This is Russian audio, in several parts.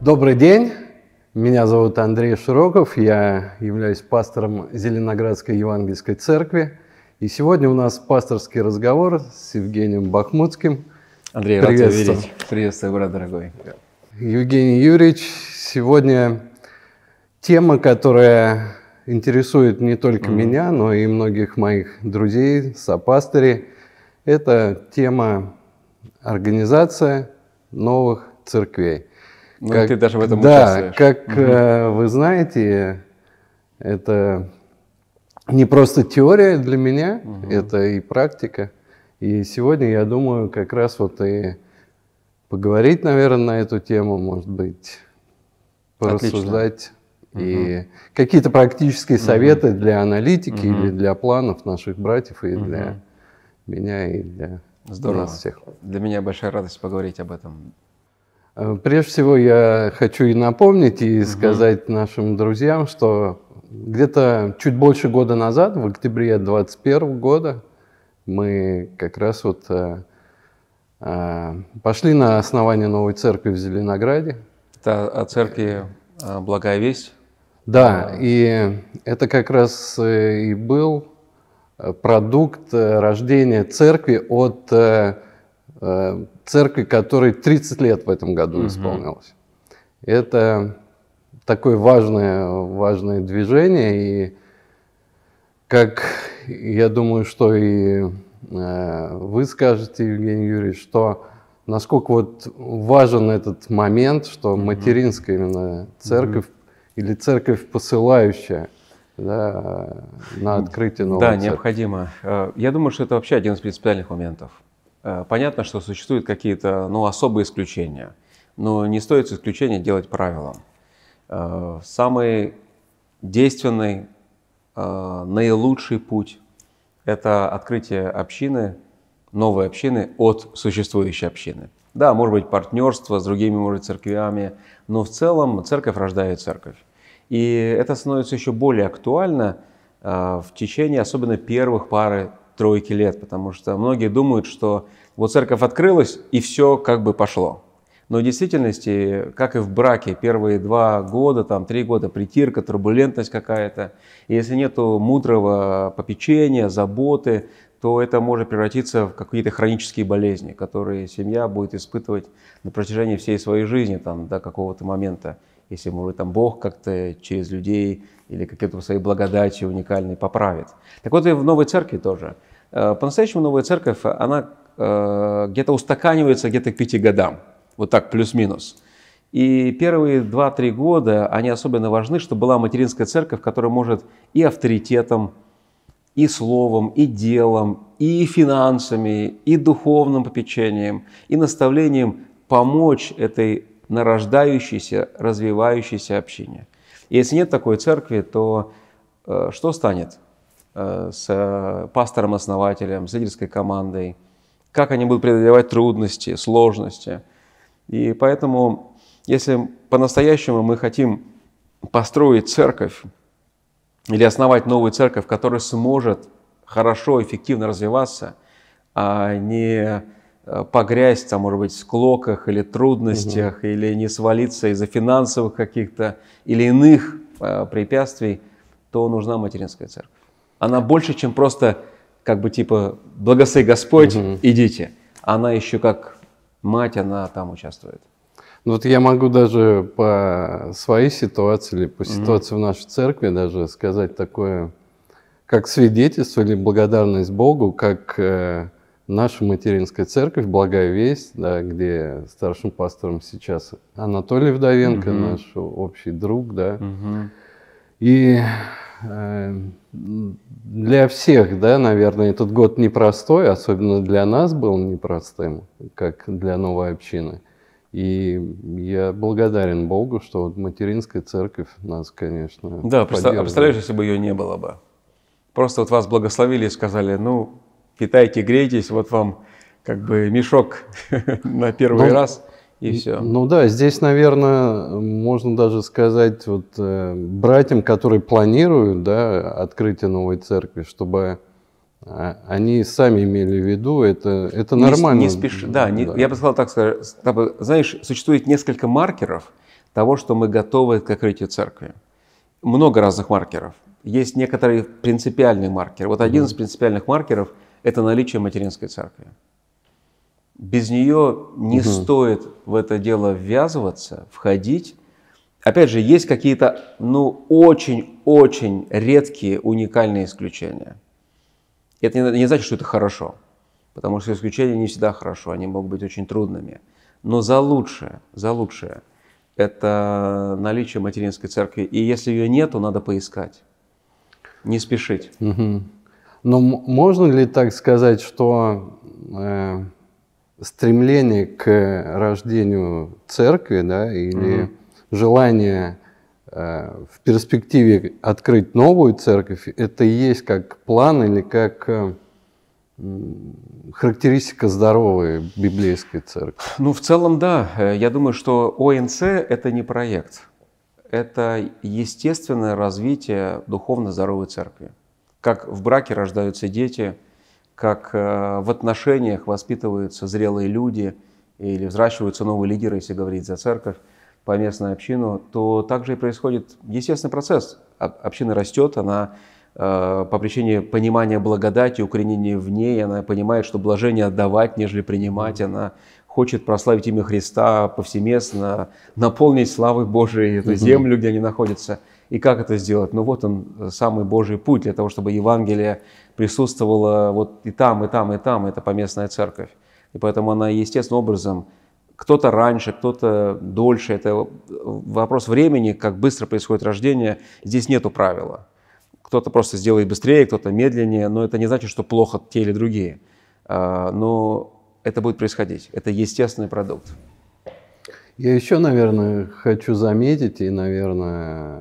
Добрый день, меня зовут Андрей Широков, я являюсь пастором Зеленоградской Евангельской Церкви. И сегодня у нас пасторский разговор с Евгением Бахмутским. Андрей, рад тебя видеть. Приветствую, брат дорогой. Евгений Юрьевич, сегодня тема, которая интересует не только mm-hmm. меня, но и многих моих друзей, сопастырей. Это тема организация новых церквей. Ну, как, ты даже в этом да, участвуешь. как угу. э, вы знаете, это не просто теория для меня, угу. это и практика. И сегодня, я думаю, как раз вот и поговорить, наверное, на эту тему, может быть, порассуждать. Отлично. И угу. какие-то практические советы угу. для аналитики угу. или для планов наших братьев, и угу. для меня, и для Здорово. нас всех. Для меня большая радость поговорить об этом. Э, прежде всего я хочу и напомнить, и угу. сказать нашим друзьям, что где-то чуть больше года назад, в октябре 2021 года, мы как раз вот э, э, пошли на основание новой церкви в Зеленограде. Это о церкви Благая Весть? Да, а. и это как раз и был продукт рождения церкви от церкви, которой 30 лет в этом году угу. исполнялось. Это такое важное, важное движение, и как я думаю, что и э, вы скажете, Евгений Юрьевич, что насколько вот важен этот момент, что угу. материнская именно церковь угу. или церковь посылающая да, на открытие нового. Да, церкви. необходимо. Э, я думаю, что это вообще один из принципиальных моментов. Э, понятно, что существуют какие-то ну, особые исключения, но не стоит исключения делать правилом. Э, самый действенный, э, наилучший путь – это открытие общины, новой общины от существующей общины. Да, может быть, партнерство с другими, может, церквями, но в целом церковь рождает церковь. И это становится еще более актуально в течение особенно первых пары тройки лет, потому что многие думают, что вот церковь открылась, и все как бы пошло. Но в действительности, как и в браке, первые два года, там три года притирка, турбулентность какая-то. И если нет мудрого попечения, заботы, то это может превратиться в какие-то хронические болезни, которые семья будет испытывать на протяжении всей своей жизни там, до какого-то момента. Если, может, там Бог как-то через людей или какие-то своей благодати уникальной поправит. Так вот и в новой церкви тоже. Э, по-настоящему новая церковь, она Э, где-то устаканивается где-то к пяти годам. Вот так, плюс-минус. И первые 2-3 года, они особенно важны, чтобы была материнская церковь, которая может и авторитетом, и словом, и делом, и финансами, и духовным попечением, и наставлением помочь этой нарождающейся, развивающейся общине. И если нет такой церкви, то э, что станет э, с э, пастором-основателем, с лидерской командой – как они будут преодолевать трудности, сложности. И поэтому, если по-настоящему мы хотим построить церковь или основать новую церковь, которая сможет хорошо, эффективно развиваться, а не э, погрязть, там, может быть, в склоках или трудностях, угу. или не свалиться из-за финансовых каких-то или иных э, препятствий, то нужна материнская церковь. Она больше, чем просто как бы типа «благосы Господь, угу. идите». Она еще как мать, она там участвует. Ну вот я могу даже по своей ситуации или по ситуации mm в нашей церкви даже сказать такое, как свидетельство или благодарность Богу, как э, наша материнская церковь, Благая Весть, да, где старшим пастором сейчас Анатолий Вдовенко, mm наш общий друг, да. mm И Эм, для всех, да, наверное, этот год непростой, особенно для нас был непростым, как для новой общины. И я благодарен Богу, что вот материнская церковь нас, конечно, Да, представляешь, если бы ее не было бы. Просто вот вас благословили и сказали, ну, питайте, грейтесь, вот вам как бы мешок на первый ну, раз. И все. Ну да, здесь, наверное, можно даже сказать вот, э, братьям, которые планируют да, открытие новой церкви, чтобы э, они сами имели в виду, это, это не, нормально. Не спеши, да, не, да, я бы сказал так, знаешь, существует несколько маркеров того, что мы готовы к открытию церкви. Много разных маркеров. Есть некоторые принципиальные маркеры. Вот один mm из принципиальных маркеров – это наличие материнской церкви без нее не угу. стоит в это дело ввязываться, входить. Опять же, есть какие-то, ну, очень-очень редкие, уникальные исключения. Это не, не значит, что это хорошо, потому что исключения не всегда хорошо, они могут быть очень трудными. Но за лучшее, за лучшее – это наличие материнской церкви. И если ее нет, то надо поискать, не спешить. Угу. Но можно ли так сказать, что… Э стремление к рождению церкви, да, или угу. желание э, в перспективе открыть новую церковь, это и есть как план или как э, характеристика здоровой библейской церкви. Ну, в целом, да. Э, я думаю, что ОНЦ – это не проект. Это естественное развитие духовно здоровой церкви. Как в браке рождаются дети – как э, в отношениях воспитываются зрелые люди или взращиваются новые лидеры, если говорить за церковь, по поместную общину, то также и происходит естественный процесс. Община растет, она э, по причине понимания благодати, укоренения в ней, она понимает, что блажение отдавать, нежели принимать, она хочет прославить имя Христа повсеместно, наполнить славой Божией эту землю, где они находятся и как это сделать. Ну вот он, э, самый Божий путь для того, чтобы Евангелие присутствовало вот и там, и там, и там, это поместная церковь. И поэтому она естественным образом, кто-то раньше, кто-то дольше, это вопрос времени, как быстро происходит рождение, здесь нету правила. Кто-то просто сделает быстрее, кто-то медленнее, но это не значит, что плохо те или другие. А, но это будет происходить, это естественный продукт. Я еще, наверное, хочу заметить и, наверное,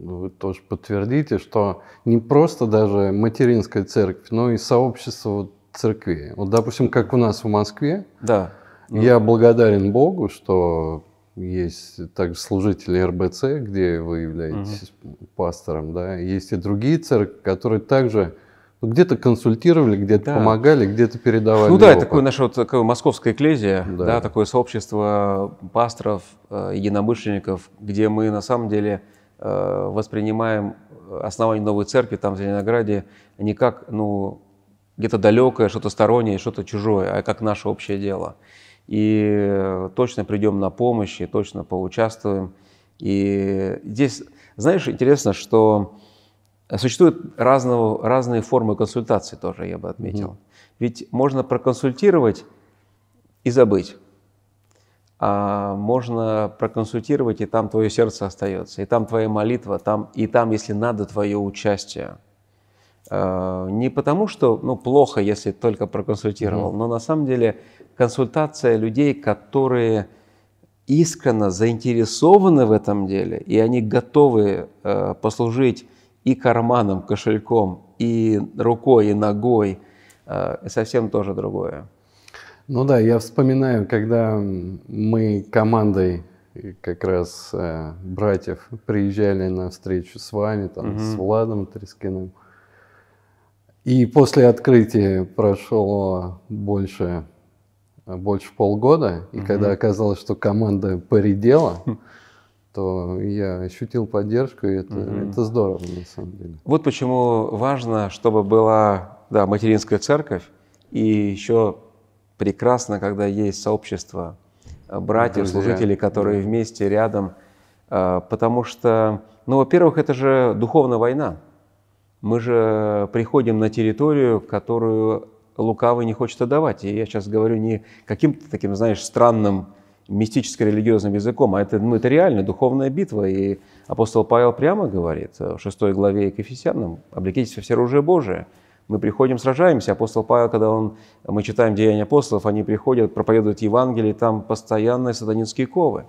ну, вы тоже подтвердите, что не просто даже материнская церковь, но и сообщество церквей. Вот, допустим, как у нас в Москве, да. я благодарен Богу, что есть также служители РБЦ, где вы являетесь угу. пастором, да, есть и другие церкви, которые также ну, где-то консультировали, где-то да. помогали, где-то передавали. Ну да, опыт. это такое наша вот, такая московская эклезия, да. да, такое сообщество пасторов, э, единомышленников, где мы на самом деле Э, воспринимаем основание новой церкви там в Зеленограде не как ну, где-то далекое, что-то стороннее, что-то чужое, а как наше общее дело. И точно придем на помощь, и точно поучаствуем. И здесь, знаешь, интересно, что существуют разного, разные формы консультации тоже, я бы отметил. Mm-hmm. Ведь можно проконсультировать и забыть а можно проконсультировать, и там твое сердце остается, и там твоя молитва, там, и там, если надо, твое участие. А, не потому, что ну, плохо, если только проконсультировал, но на самом деле консультация людей, которые искренне заинтересованы в этом деле, и они готовы э, послужить и карманом, кошельком, и рукой, и ногой, э, совсем тоже другое. Ну да, я вспоминаю, когда мы командой как раз э, братьев приезжали на встречу с вами, там, угу. с Владом Трескиным. И после открытия прошло больше, больше полгода, и угу. когда оказалось, что команда поредела, хм. то я ощутил поддержку, и это, угу. это здорово, на самом деле. Вот почему важно, чтобы была да, материнская церковь, и еще прекрасно, когда есть сообщество э, братьев, Друзья. служителей, которые да. вместе, рядом. Э, потому что, ну, во-первых, это же духовная война. Мы же приходим на территорию, которую лукавый не хочет отдавать. И я сейчас говорю не каким-то таким, знаешь, странным мистическо-религиозным языком, а это, ну, это реально духовная битва. И апостол Павел прямо говорит в 6 главе к Ефесянам, «Облекитесь во все оружие Божие». Мы приходим, сражаемся. Апостол Павел, когда он, мы читаем Деяния апостолов, они приходят, проповедуют Евангелие, там постоянные сатанинские ковы.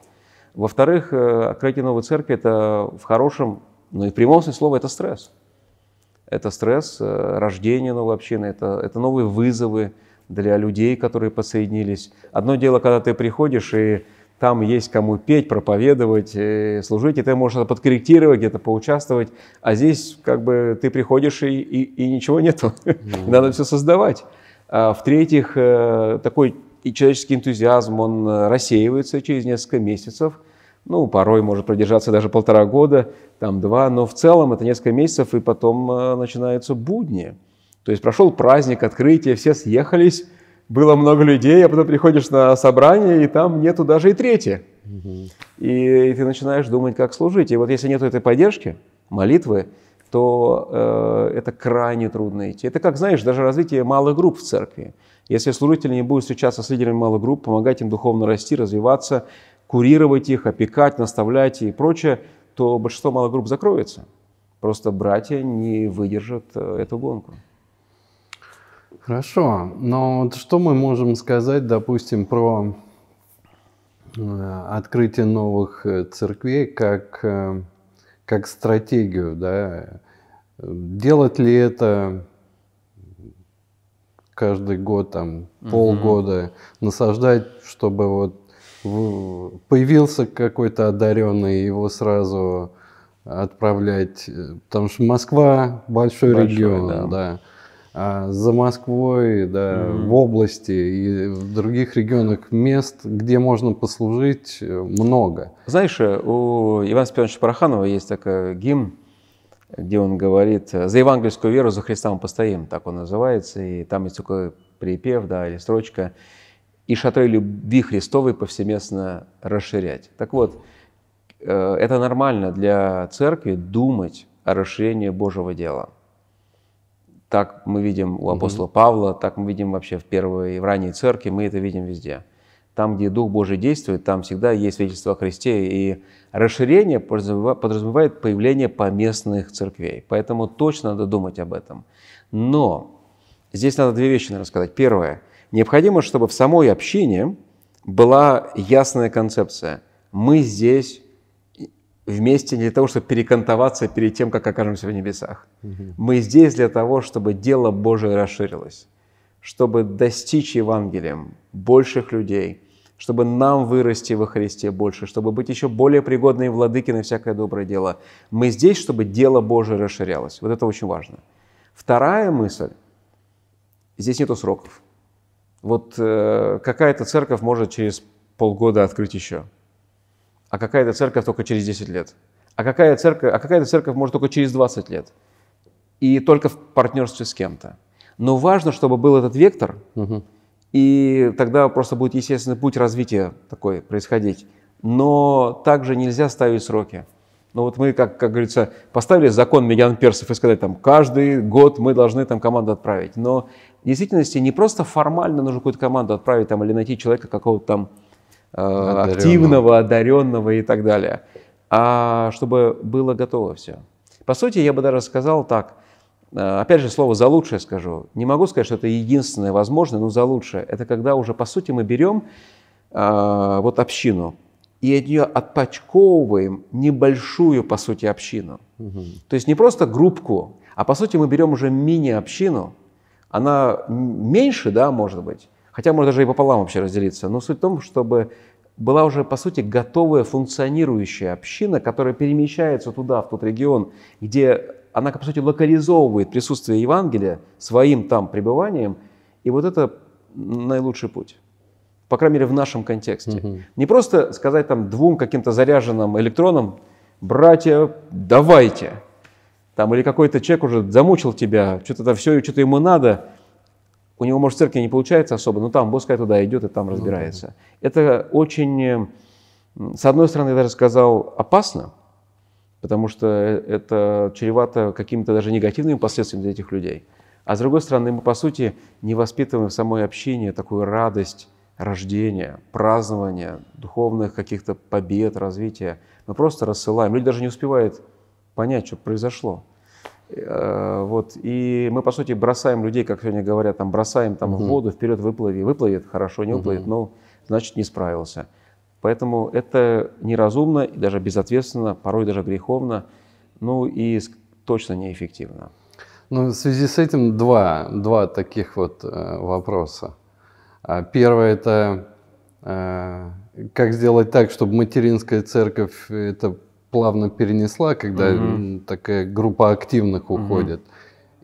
Во-вторых, э, открытие новой церкви – это в хорошем, ну и в прямом смысле слова – это стресс. Это стресс, э, рождение новой общины, это, это новые вызовы для людей, которые подсоединились. Одно дело, когда ты приходишь и там есть кому петь, проповедовать, э, служить, и ты можешь это подкорректировать, где-то поучаствовать. А здесь как бы ты приходишь и, и, и ничего нету. Mm-hmm. Надо все создавать. А, в-третьих, э, такой и человеческий энтузиазм, он рассеивается через несколько месяцев. Ну, порой может продержаться даже полтора года, там два, но в целом это несколько месяцев, и потом э, начинаются будни. То есть прошел праздник, открытие, все съехались, было много людей, а потом приходишь на собрание, и там нету даже и трети. И, и ты начинаешь думать, как служить. И вот если нету этой поддержки, молитвы, то э, это крайне трудно идти. Это как, знаешь, даже развитие малых групп в церкви. Если служители не будут встречаться с лидерами малых групп, помогать им духовно расти, развиваться, курировать их, опекать, наставлять и прочее, то большинство малых групп закроется. Просто братья не выдержат э, эту гонку. Хорошо, но вот что мы можем сказать, допустим, про э, открытие новых э, церквей как, э, как стратегию, да? Делать ли это каждый год, там, полгода, угу. насаждать, чтобы вот появился какой-то одаренный, его сразу отправлять, потому что Москва большой, большой регион, да. да. А, за Москвой, да, mm-hmm. в области и в других регионах мест, где можно послужить, э, много. Знаешь, э, у Ивана Степановича Параханова есть такой гимн, где он говорит э, «За евангельскую веру, за Христа мы постоим», так он называется, и там есть такой припев, да, или строчка «И шатры любви Христовой повсеместно расширять». Так вот, это нормально для церкви думать о расширении Божьего дела – так мы видим у апостола Павла, так мы видим вообще в первой в ранней церкви, мы это видим везде. Там, где Дух Божий действует, там всегда есть свидетельство о Христе, и расширение подразумевает появление поместных церквей. Поэтому точно надо думать об этом. Но здесь надо две вещи рассказать. Первое. Необходимо, чтобы в самой общине была ясная концепция. Мы здесь вместе не для того, чтобы перекантоваться перед тем, как окажемся в небесах. Угу. Мы здесь для того, чтобы дело Божие расширилось, чтобы достичь Евангелием больших людей, чтобы нам вырасти во Христе больше, чтобы быть еще более пригодными владыки на всякое доброе дело. Мы здесь, чтобы дело Божие расширялось. Вот это очень важно. Вторая мысль. Здесь нету сроков. Вот э, какая-то церковь может через полгода открыть еще а какая-то церковь только через 10 лет, а какая-то церковь, а какая-то церковь может только через 20 лет, и только в партнерстве с кем-то. Но важно, чтобы был этот вектор, угу. и тогда просто будет естественный путь развития такой происходить. Но также нельзя ставить сроки. Ну вот мы, как, как говорится, поставили закон Медиан Персов и сказали, там, каждый год мы должны там команду отправить. Но в действительности не просто формально нужно какую-то команду отправить там, или найти человека какого-то там Э, одаренного. активного, одаренного и так далее, а чтобы было готово все. По сути, я бы даже сказал так, э, опять же, слово «за лучшее» скажу. Не могу сказать, что это единственное возможное, но «за лучшее» — это когда уже, по сути, мы берем э, вот общину, и от нее отпочковываем небольшую, по сути, общину. Угу. То есть не просто группку, а по сути мы берем уже мини-общину. Она меньше, да, может быть, хотя можно даже и пополам вообще разделиться. Но суть в том, чтобы была уже, по сути, готовая функционирующая община, которая перемещается туда, в тот регион, где она, по сути, локализовывает присутствие Евангелия своим там пребыванием. И вот это наилучший путь. По крайней мере, в нашем контексте. Угу. Не просто сказать там двум каким-то заряженным электронам, братья, давайте. Там, или какой-то человек уже замучил тебя, что-то все, что-то ему надо – у него, может, в церкви не получается особо, но там, пускай туда идет и там ну разбирается. Ну, да. Это очень, э, с одной стороны, я даже сказал, опасно, потому что это чревато какими-то даже негативными последствиями для этих людей. А с другой стороны, мы, по сути, не воспитываем в самой общине такую радость рождения, празднования, духовных каких-то побед, развития. Мы просто рассылаем. Люди даже не успевают понять, что произошло. Э, вот. И мы, по сути, бросаем людей, как сегодня говорят, там, бросаем там, угу. в воду, вперед выплыви. Выплывет, хорошо, не выплывет, угу. ну, значит, не справился. Поэтому это неразумно и даже безответственно, порой даже греховно, ну и точно неэффективно. Ну, в связи с этим два, два таких вот э, вопроса. А, первое – это э, как сделать так, чтобы материнская церковь – это плавно перенесла, когда угу. такая группа активных уходит. Угу.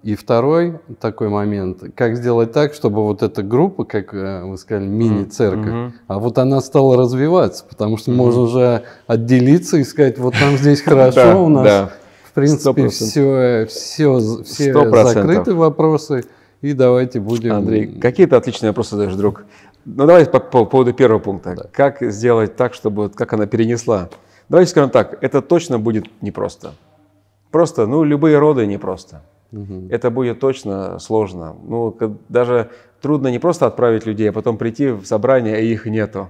И второй такой момент, как сделать так, чтобы вот эта группа, как э, вы сказали, мини-церковь, mm а вот она стала развиваться, потому что mm можно уже отделиться и сказать, вот нам здесь хорошо, у нас в принципе все, все, все закрыты вопросы, и давайте будем... Андрей, какие то отличные вопросы даже друг. Ну давай по, по поводу первого пункта. Как сделать так, чтобы, как она перенесла Давайте скажем так, это точно будет непросто. Просто, ну, любые роды непросто. Угу. Это будет точно сложно. Ну, даже трудно не просто отправить людей, а потом прийти в собрание, и а их нету.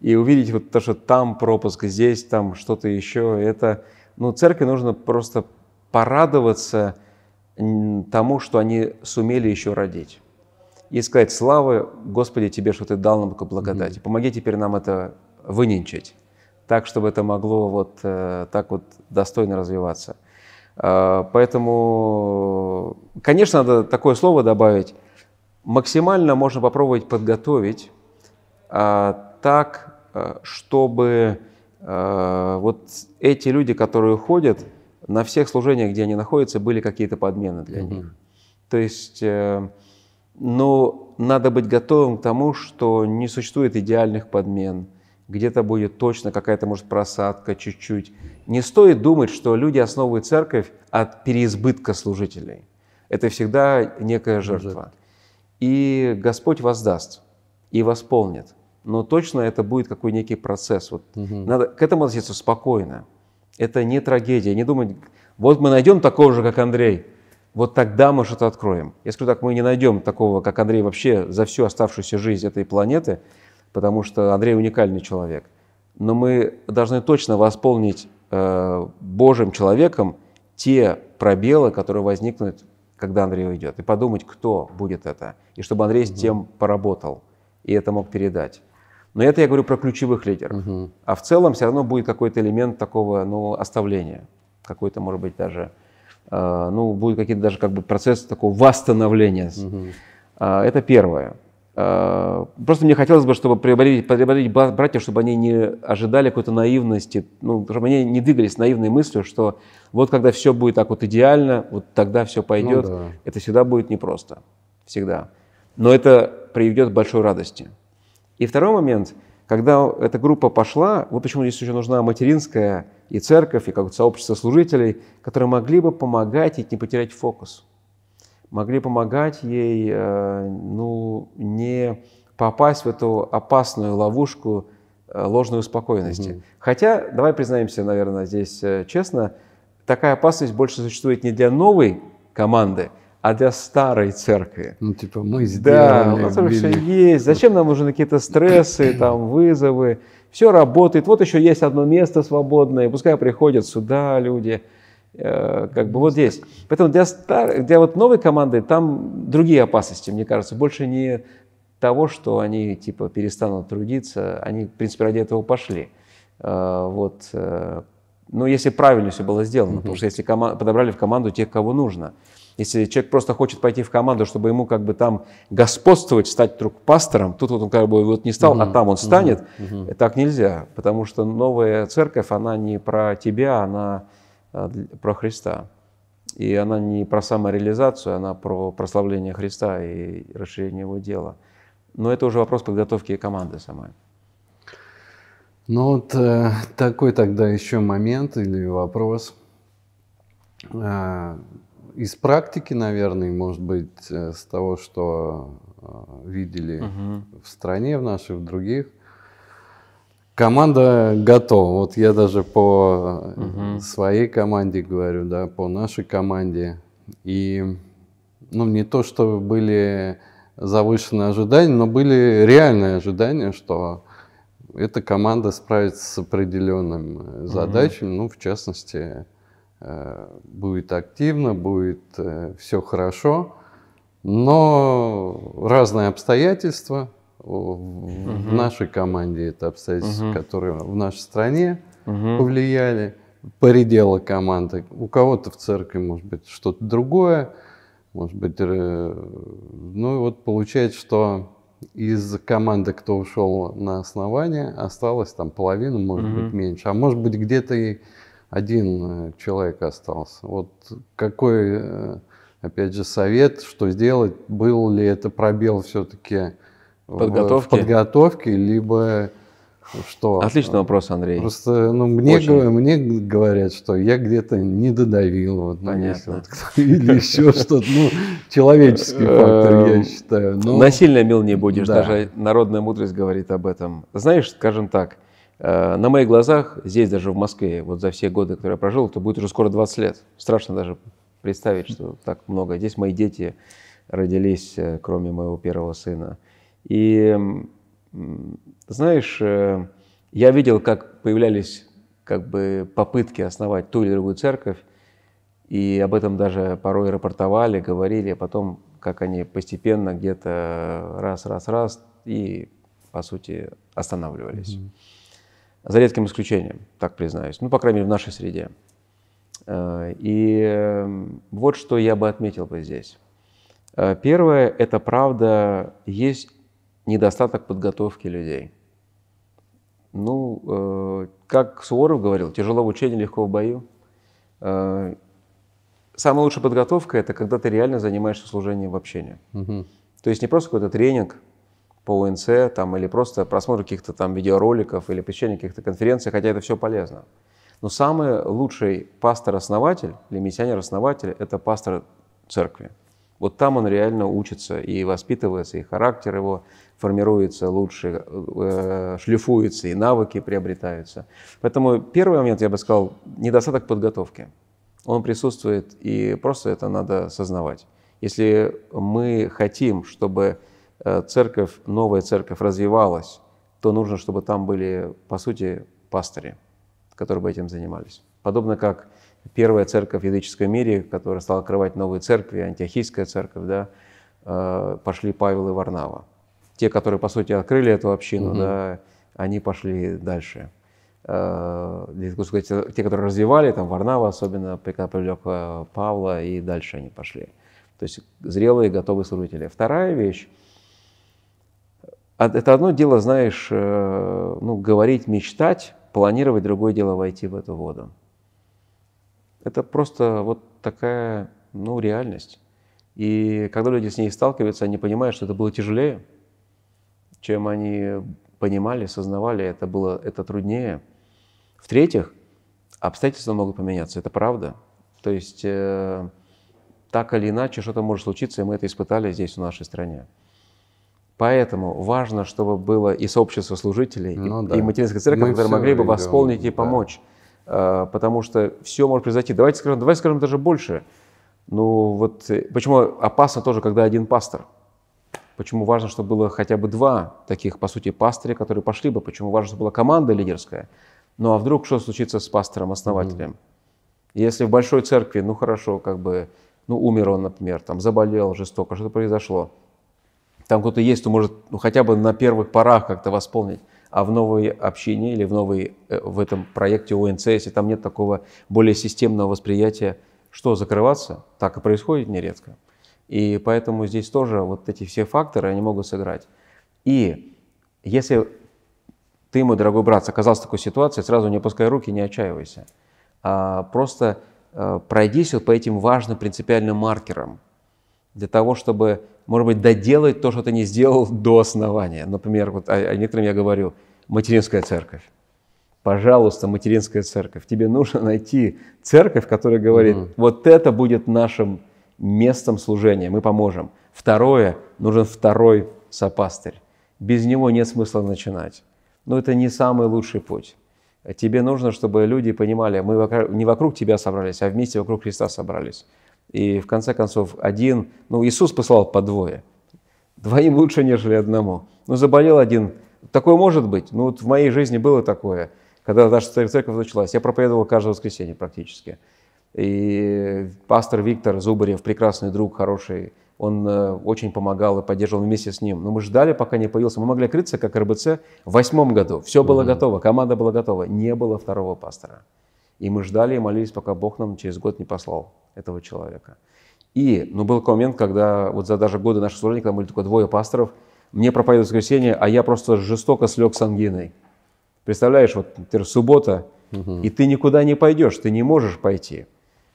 И увидеть вот то, что там пропуск, здесь там что-то еще. Это, ну, церкви нужно просто порадоваться тому, что они сумели еще родить. И сказать, слава Господи тебе, что ты дал нам такую благодать. Угу. Помоги теперь нам это выненчить так, чтобы это могло вот э, так вот достойно развиваться. А, поэтому, конечно, надо такое слово добавить. Максимально можно попробовать подготовить а, так, э, чтобы э, вот эти люди, которые уходят на всех служениях, где они находятся, были какие-то подмены для mm-hmm. них. То есть, ну, надо быть готовым к тому, что не существует идеальных подмен, где-то будет точно какая-то, может, просадка чуть-чуть. Не стоит думать, что люди основывают церковь от переизбытка служителей. Это всегда некая жертва. И Господь воздаст и восполнит. Но точно это будет какой некий процесс. Вот угу. Надо к этому относиться спокойно. Это не трагедия. Не думать, вот мы найдем такого же, как Андрей, вот тогда мы что-то откроем. Я скажу так, мы не найдем такого, как Андрей, вообще за всю оставшуюся жизнь этой планеты – потому что Андрей уникальный человек. Но мы должны точно восполнить э, Божьим человеком те пробелы, которые возникнут, когда Андрей уйдет, и подумать, кто будет это, и чтобы Андрей угу. с тем поработал и это мог передать. Но это я говорю про ключевых лидеров. Угу. А в целом все равно будет какой-то элемент такого ну, оставления, какой-то, может быть, даже, э, ну, будет какие-то даже как бы процесс такого восстановления. Угу. Э, это первое. Э, просто мне хотелось бы, чтобы преобразить, братья, чтобы они не ожидали какой-то наивности, ну, чтобы они не двигались наивной мыслью, что вот когда все будет так вот идеально, вот тогда все пойдет. Ну, да. Это всегда будет непросто. Всегда. Но это приведет к большой радости. И второй момент, когда эта группа пошла, вот почему здесь еще нужна материнская и церковь, и как сообщество служителей, которые могли бы помогать и не потерять фокус могли помогать ей э, ну, не попасть в эту опасную ловушку э, ложной успокоенности. Угу. Хотя, давай признаемся, наверное, здесь э, честно, такая опасность больше существует не для новой команды, а для старой церкви. Ну, типа, мы сделали. Да, у нас уже все есть. Зачем нам нужны какие-то стрессы, там, вызовы? Все работает. Вот еще есть одно место свободное. Пускай приходят сюда люди. Э, как бы вот здесь. Поэтому для, стар, для вот новой команды там другие опасности, мне кажется, больше не того, что они типа перестанут трудиться, они, в принципе, ради этого пошли. Э, вот. Э, но если правильно все было сделано, потому что если коман- подобрали в команду тех, кого нужно. Если человек просто хочет пойти в команду, чтобы ему как бы там господствовать, стать вдруг пастором, тут вот он как бы вот не стал, mm-hmm. а там он станет, mm-hmm. так нельзя, потому что новая церковь, она не про тебя, она а, про Христа. И она не про самореализацию, она про прославление Христа и расширение его дела. Но это уже вопрос подготовки команды самой. Ну вот э, такой тогда еще момент или вопрос. Э, из практики, наверное, может быть, э, с того, что э, видели угу. в стране, в наших, в других – команда готова. Вот я даже по угу. своей команде говорю, да, по нашей команде. И ну, не то, что были завышенные ожидания, но были реальные ожидания, что эта команда справится с определенными э, задачами, угу. ну, в частности, э, будет активно, будет э, все хорошо, но разные обстоятельства – в нашей команде это обстоятельства, которые в нашей стране повлияли, поредела команда. У кого-то в церкви, может быть, что-то другое, может быть, ну и вот получается, что из команды, кто ушел на основание, осталось там половина, может mm быть, меньше. А может быть, где-то и один э, человек остался. Вот какой, э, опять же, совет, что сделать? Был ли это пробел все-таки подготовке? В подготовке, либо что? Отличный вопрос, Андрей. Просто, ну, мне, г- мне говорят, что я где-то не додавил, вот, ну, вот, или еще что-то, ну, человеческий фактор, я эм, считаю. Но... Насильно мил не будешь, да. даже народная мудрость говорит об этом. Знаешь, скажем так, э, на моих глазах, здесь даже в Москве, вот за все годы, которые я прожил, это будет уже скоро 20 лет. Страшно даже представить, что так много. Здесь мои дети родились, э, кроме моего первого сына. И знаешь, э, я видел, как появлялись как бы попытки основать ту или другую церковь, и об этом даже порой рапортовали, говорили, а потом, как они постепенно где-то раз-раз-раз и, по сути, останавливались. Mm-hmm. За редким исключением, так признаюсь. Ну, по крайней мере, в нашей среде. Э, и э, вот что я бы отметил бы здесь. Первое, это правда, есть недостаток подготовки людей. Ну, э, как Суворов говорил, тяжело в учении, легко в бою. Э, самая лучшая подготовка – это когда ты реально занимаешься служением в общении. Угу. То есть не просто какой-то тренинг по УНЦ там, или просто просмотр каких-то там видеороликов или посещение каких-то конференций, хотя это все полезно. Но самый лучший пастор-основатель или миссионер-основатель – это пастор церкви. Вот там он реально учится и воспитывается, и характер его формируется лучше, э, шлифуется, и навыки приобретаются. Поэтому первый момент, я бы сказал, недостаток подготовки. Он присутствует, и просто это надо сознавать. Если мы хотим, чтобы э, церковь, новая церковь развивалась, то нужно, чтобы там были, по сути, пастыри, которые бы этим занимались. Подобно как первая церковь в языческом мире, которая стала открывать новые церкви, антиохийская церковь, да, э, пошли Павел и Варнава. Те, которые, по сути, открыли эту общину, угу. да, они пошли дальше. Э, сказать, те, которые развивали, там Варнава особенно, когда привлек э, Павла, и дальше они пошли. То есть зрелые, готовые служители. Вторая вещь, это одно дело, знаешь, ну, говорить, мечтать, планировать, другое дело войти в эту воду. Это просто вот такая, ну, реальность. И когда люди с ней сталкиваются, они понимают, что это было тяжелее, чем они понимали, сознавали, это было это труднее. В-третьих, обстоятельства могут поменяться, это правда. То есть э, так или иначе что-то может случиться, и мы это испытали здесь, в нашей стране. Поэтому важно, чтобы было и сообщество служителей, ну, и, да. и материнская церковь, мы которые могли бы восполнить и помочь. Да. Э, потому что все может произойти. Давайте скажем, давайте скажем даже больше. Ну вот э, почему опасно тоже, когда один пастор? Почему важно, чтобы было хотя бы два таких, по сути, пастыря, которые пошли бы? Почему важно, чтобы была команда лидерская? Ну а вдруг что случится с пастором-основателем? Mm-hmm. Если в большой церкви, ну хорошо, как бы, ну умер он, например, там заболел жестоко, что-то произошло. Там кто-то есть, кто может ну, хотя бы на первых порах как-то восполнить а в новой общине или в, новой, э, в этом проекте ОНЦ, если там нет такого более системного восприятия, что закрываться, так и происходит нередко. И поэтому здесь тоже вот эти все факторы, они могут сыграть. И если ты, мой дорогой брат, оказался в такой ситуации, сразу не опускай руки, не отчаивайся. А просто э, пройдись вот по этим важным принципиальным маркерам для того, чтобы может быть, доделать то, что ты не сделал до основания. Например, вот о, о некотором я говорил, материнская церковь. Пожалуйста, материнская церковь. Тебе нужно найти церковь, которая говорит, mm-hmm. вот это будет нашим местом служения, мы поможем. Второе, нужен второй сопастырь. Без него нет смысла начинать. Но это не самый лучший путь. Тебе нужно, чтобы люди понимали, мы не вокруг тебя собрались, а вместе вокруг Христа собрались. И в конце концов один, ну Иисус послал по двое. Двоим лучше, нежели одному. Ну заболел один. Такое может быть. Ну вот в моей жизни было такое, когда наша церковь началась. Я проповедовал каждое воскресенье практически. И пастор Виктор Зубарев, прекрасный друг, хороший, он э, очень помогал и поддерживал вместе с ним. Но мы ждали, пока не появился. Мы могли открыться, как РБЦ, в восьмом году. Все было mm-hmm. готово, команда была готова. Не было второго пастора. И мы ждали и молились, пока Бог нам через год не послал этого человека. И, ну, был такой момент, когда вот за даже годы наших служения, когда были только двое пасторов, мне проповедовали воскресенье, а я просто жестоко слег с ангиной. Представляешь, вот, например, суббота, угу. и ты никуда не пойдешь, ты не можешь пойти.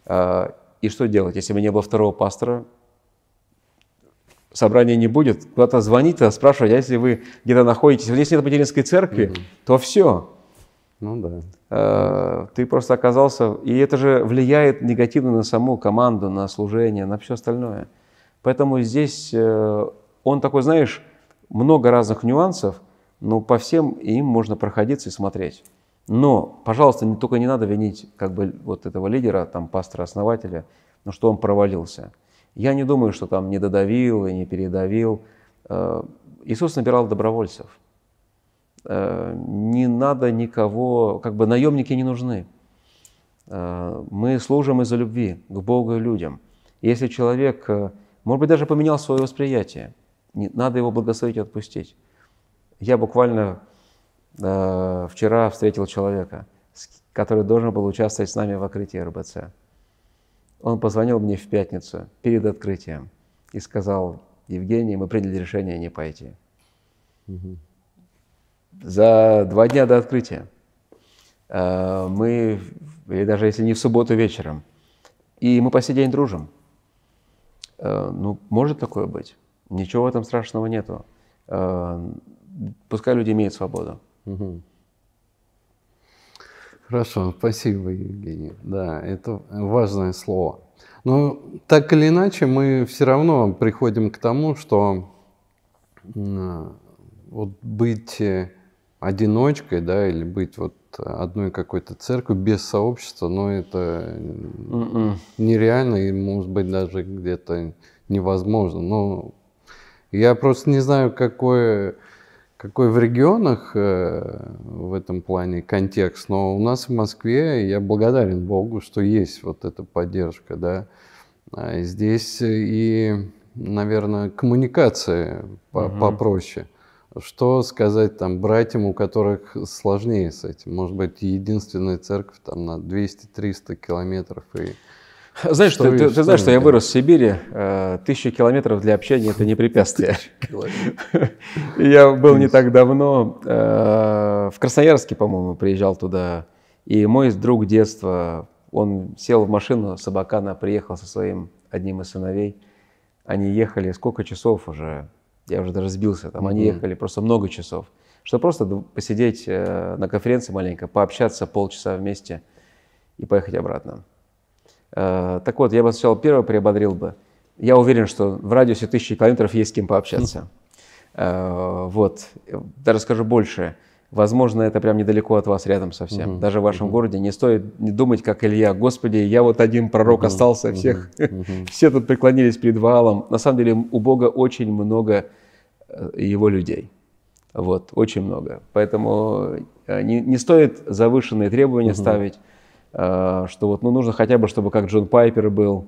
А, и что делать? Если бы не было второго пастора, собрания не будет, куда-то звонить, спрашивать, а если вы где-то находитесь, если нет материнской церкви, угу. то все, ну да. Э, ты просто оказался... И это же влияет негативно на саму команду, на служение, на все остальное. Поэтому здесь э, он такой, знаешь, много разных нюансов, но по всем им можно проходиться и смотреть. Но, пожалуйста, не, только не надо винить как бы вот этого лидера, там, пастора-основателя, но ну, что он провалился. Я не думаю, что там не додавил и не передавил. Э, Иисус набирал добровольцев. Э, не надо никого, как бы наемники не нужны. Э, мы служим из-за любви к Богу и людям. Если человек, э, может быть, даже поменял свое восприятие, надо его благословить и отпустить. Я буквально вчера встретил человека, который должен был участвовать с нами в открытии РБЦ. Он позвонил мне в пятницу перед открытием и сказал, Евгений, мы приняли решение не пойти. За два дня до открытия э, мы, или даже если не в субботу вечером, и мы по сей день дружим. Э, ну, может такое быть. Ничего в этом страшного нету. Э, пускай люди имеют свободу. Угу. Хорошо, спасибо, Евгений. Да, это важное слово. Но так или иначе, мы все равно приходим к тому, что вот быть одиночкой, да, или быть вот одной какой-то церкви без сообщества, но это Mm-mm. М-м. нереально и, может быть, даже где-то невозможно. Но я просто не знаю, какое, какой в регионах э, в этом плане контекст, но у нас в Москве я благодарен Богу, что есть вот эта поддержка, да. А здесь и, наверное, коммуникация mm-hmm. попроще что сказать там братьям, у которых сложнее с этим? Может быть, единственная церковь там на 200-300 километров и... Знаешь, что, ты, ты, ты знаешь, что я вырос в Сибири, э, тысячу километров для общения – это не препятствие. Я был не так давно, э, в Красноярске, по-моему, приезжал туда, и мой друг детства, он сел в машину Собакана, приехал со своим одним из сыновей, они ехали сколько часов уже, я уже даже сбился, там они ехали просто много часов, что просто посидеть э, на конференции маленько, пообщаться полчаса вместе и поехать обратно. Э, так вот, я бы сначала первое приободрил бы. Я уверен, что в радиусе тысячи километров есть с кем пообщаться. Э, вот, даже скажу больше. Возможно, это прям недалеко от вас, рядом совсем. Угу. Даже в вашем угу. городе не стоит не думать, как Илья, Господи, я вот один пророк угу. остался, всех, угу. все тут преклонились перед валом. На самом деле у Бога очень много э, его людей. Вот, очень много. Поэтому э, не, не стоит завышенные требования угу. ставить, э, что вот, ну, нужно хотя бы, чтобы как Джон Пайпер был,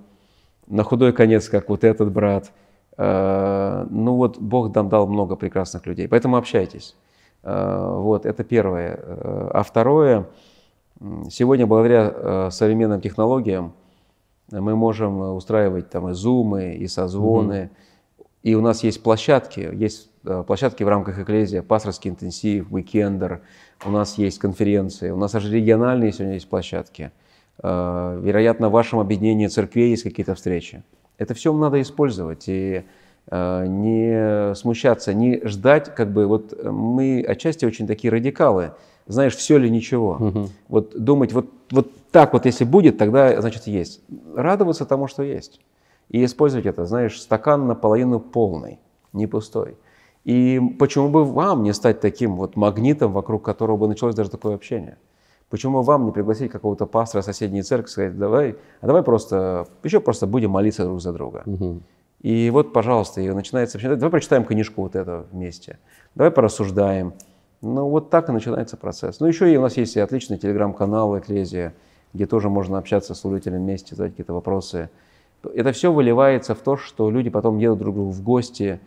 на худой конец, как вот этот брат. Ну вот Бог нам дал много прекрасных людей, поэтому общайтесь. Э, вот, это первое. Э, а второе, сегодня благодаря э, современным технологиям мы можем устраивать там и зумы, и созвоны, угу. и у нас есть площадки, есть площадки в рамках Экклезия, пасторский интенсив, уикендер, у нас есть конференции, у нас даже региональные сегодня есть площадки. Вероятно, в вашем объединении церквей есть какие-то встречи. Это все надо использовать. И Э, не смущаться, не ждать, как бы вот э, мы отчасти очень такие радикалы, знаешь, все ли ничего. Угу. Вот думать, вот, вот так вот, если будет, тогда, значит, есть. Радоваться тому, что есть. И использовать это, знаешь, стакан наполовину полный, не пустой. И почему бы вам не стать таким вот магнитом, вокруг которого бы началось даже такое общение? Почему вам не пригласить какого-то пастора соседней церкви сказать, давай, а давай просто, еще просто будем молиться друг за друга. Угу. И вот, пожалуйста, и начинается... Давай прочитаем книжку вот это вместе. Давай порассуждаем. Ну, вот так и начинается процесс. Ну, еще и у нас есть и отличный телеграм-канал «Экклезия», где тоже можно общаться с служителем вместе, задать какие-то вопросы. Это все выливается в то, что люди потом едут друг к другу в гости,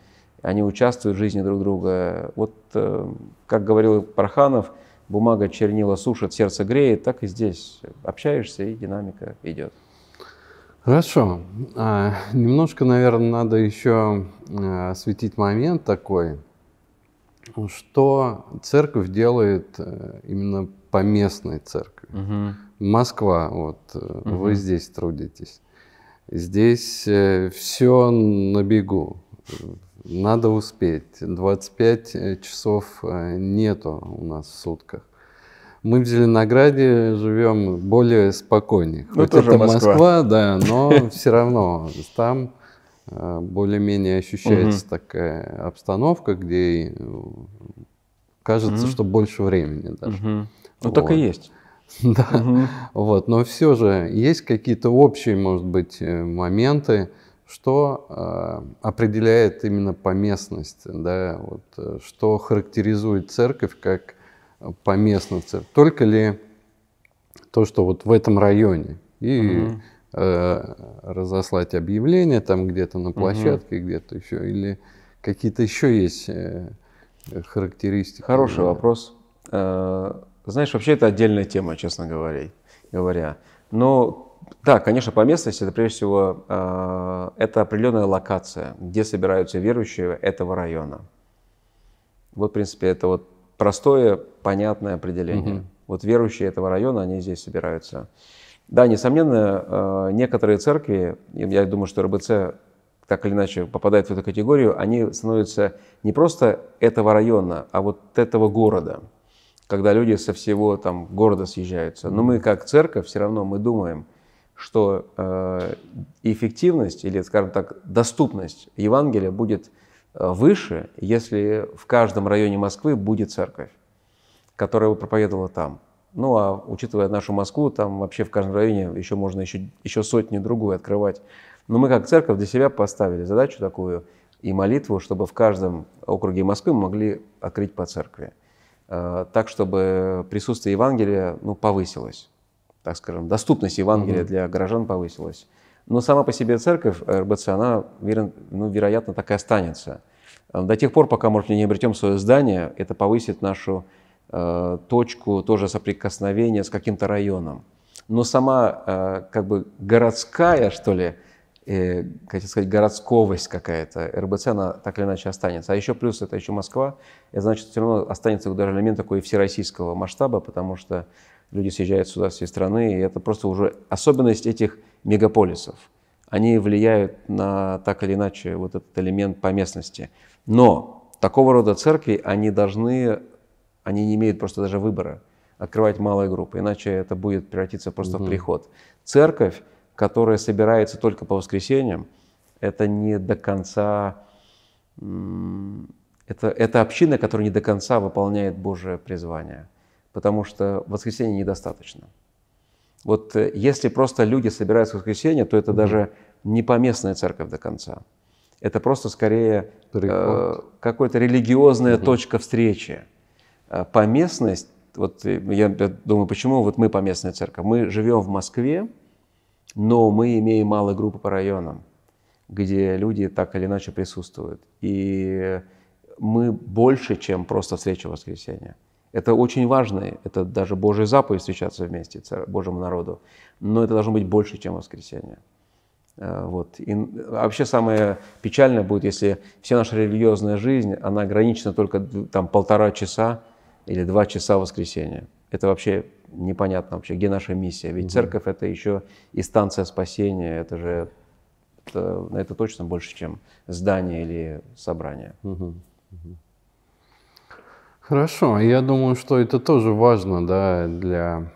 они участвуют в жизни друг друга. Вот, э, как говорил Парханов, бумага чернила сушит, сердце греет, так и здесь общаешься, и динамика идет. Хорошо. А, немножко, наверное, надо еще э, осветить момент такой, что церковь делает э, именно по местной церкви. Угу. Москва, вот угу. вы здесь трудитесь. Здесь все на бегу. Надо успеть. 25 часов нету у нас в сутках мы в Зеленограде живем более спокойнее. Ну, Хоть тоже это Москва. Москва, да, но все равно там э, более-менее ощущается такая обстановка, где э, кажется, что больше времени даже. Ну так и есть. Да, вот, но все же есть какие-то общие, может быть, э, моменты, что определяет именно поместность, да, вот, что характеризует церковь как по поместности, только ли то, что вот в этом районе. И угу. э, разослать объявление там где-то на площадке, угу. где-то еще, или какие-то еще есть э, характеристики. Хороший вопрос. Э, знаешь, вообще это отдельная тема, честно говоря. говоря. Но да, конечно, по местности это прежде всего э, это определенная локация, где собираются верующие этого района. Вот, в принципе, это вот простое, понятное определение. Угу. Вот верующие этого района, они здесь собираются. Да, несомненно, э, некоторые церкви, я думаю, что РБЦ так или иначе попадает в эту категорию, они становятся не просто этого района, а вот этого города, когда люди со всего там города съезжаются. Но мы как церковь все равно мы думаем, что э, эффективность или, скажем так, доступность Евангелия будет Э, выше, если в каждом районе Москвы будет церковь, которая бы проповедовала там. Ну а учитывая нашу Москву, там вообще в каждом районе еще можно еще, еще сотни другую открывать. Но мы как церковь для себя поставили задачу такую и молитву, чтобы в каждом округе Москвы мы могли открыть по церкви. Э, так, чтобы присутствие Евангелия ну, повысилось. Так скажем, доступность Евангелия mm-hmm. для горожан повысилась. Но сама по себе церковь э, РБЦ, она, ну, вероятно, такая останется. Э, до тех пор, пока, может, мы не обретем свое здание, это повысит нашу э, точку тоже соприкосновения с каким-то районом. Но сама э, как бы городская, что ли, э, хотел сказать, городсковость какая-то, РБЦ, она так или иначе останется. А еще плюс, это еще Москва, это значит, все равно останется даже элемент такой всероссийского масштаба, потому что люди съезжают сюда со всей страны, и это просто уже особенность этих мегаполисов. Они влияют на так или иначе вот этот элемент поместности. Но такого рода церкви, они должны, они не имеют просто даже выбора открывать малые группы, иначе это будет превратиться просто угу. в приход. Церковь, которая собирается только по воскресеньям, это не до конца... Это, это община, которая не до конца выполняет Божие призвание потому что воскресенья недостаточно. Вот э, если просто люди собираются в воскресенье, то это даже не поместная церковь до конца. Это просто скорее э, какая-то религиозная угу. точка встречи. А поместность, вот э, я, я думаю, почему вот мы поместная церковь? Мы живем в Москве, но мы имеем малые группы по районам, где люди так или иначе присутствуют. И мы больше, чем просто встреча воскресенья. Это очень важно, это даже Божий заповедь встречаться вместе Божьему народу, но это должно быть больше, чем воскресенье. Э, вот. И а вообще самое печальное будет, если вся наша религиозная жизнь, она ограничена только там полтора часа или два часа воскресенья. Это вообще непонятно вообще, где наша миссия. Ведь угу. церковь это еще и станция спасения, это же это, это точно больше, чем здание или собрание. Угу. Угу. Хорошо, я думаю, что это тоже важно, да, для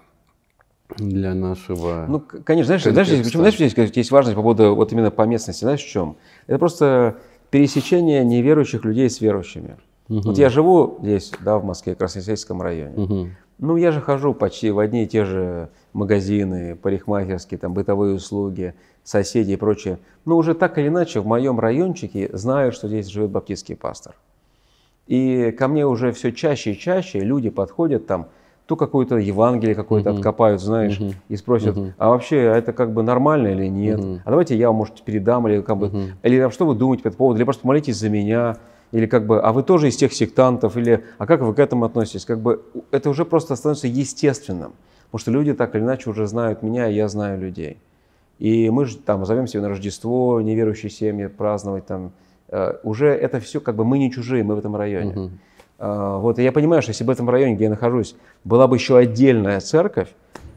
для нашего. Ну, конечно, знаешь, контекста. знаешь, почему, знаешь, здесь есть важность по поводу вот именно по местности, знаешь, в чем? Это просто пересечение неверующих людей с верующими. Угу. Вот я живу здесь, да, в Москве, в Красноисельском районе. Угу. Ну, я же хожу почти в одни и те же магазины, парикмахерские, там, бытовые услуги, соседи и прочее. Но уже так или иначе в моем райончике знают, что здесь живет баптистский пастор. И ко мне уже все чаще и чаще люди подходят там, то какую то Евангелие какое-то угу. откопают, знаешь, угу. и спросят, угу. а вообще это как бы нормально или нет? Угу. А давайте я, вам может, передам, или как бы, угу. или там, что вы думаете по этому поводу, или просто молитесь за меня, или как бы, а вы тоже из тех сектантов, или, а как вы к этому относитесь? Как бы это уже просто становится естественным, потому что люди так или иначе уже знают меня, и я знаю людей. И мы же там зовем себя на Рождество, неверующие семьи праздновать там, Э, уже это все как бы мы не чужие, мы в этом районе. Угу. Вот, и я понимаю, что если бы в этом районе, где я нахожусь, была бы еще отдельная церковь,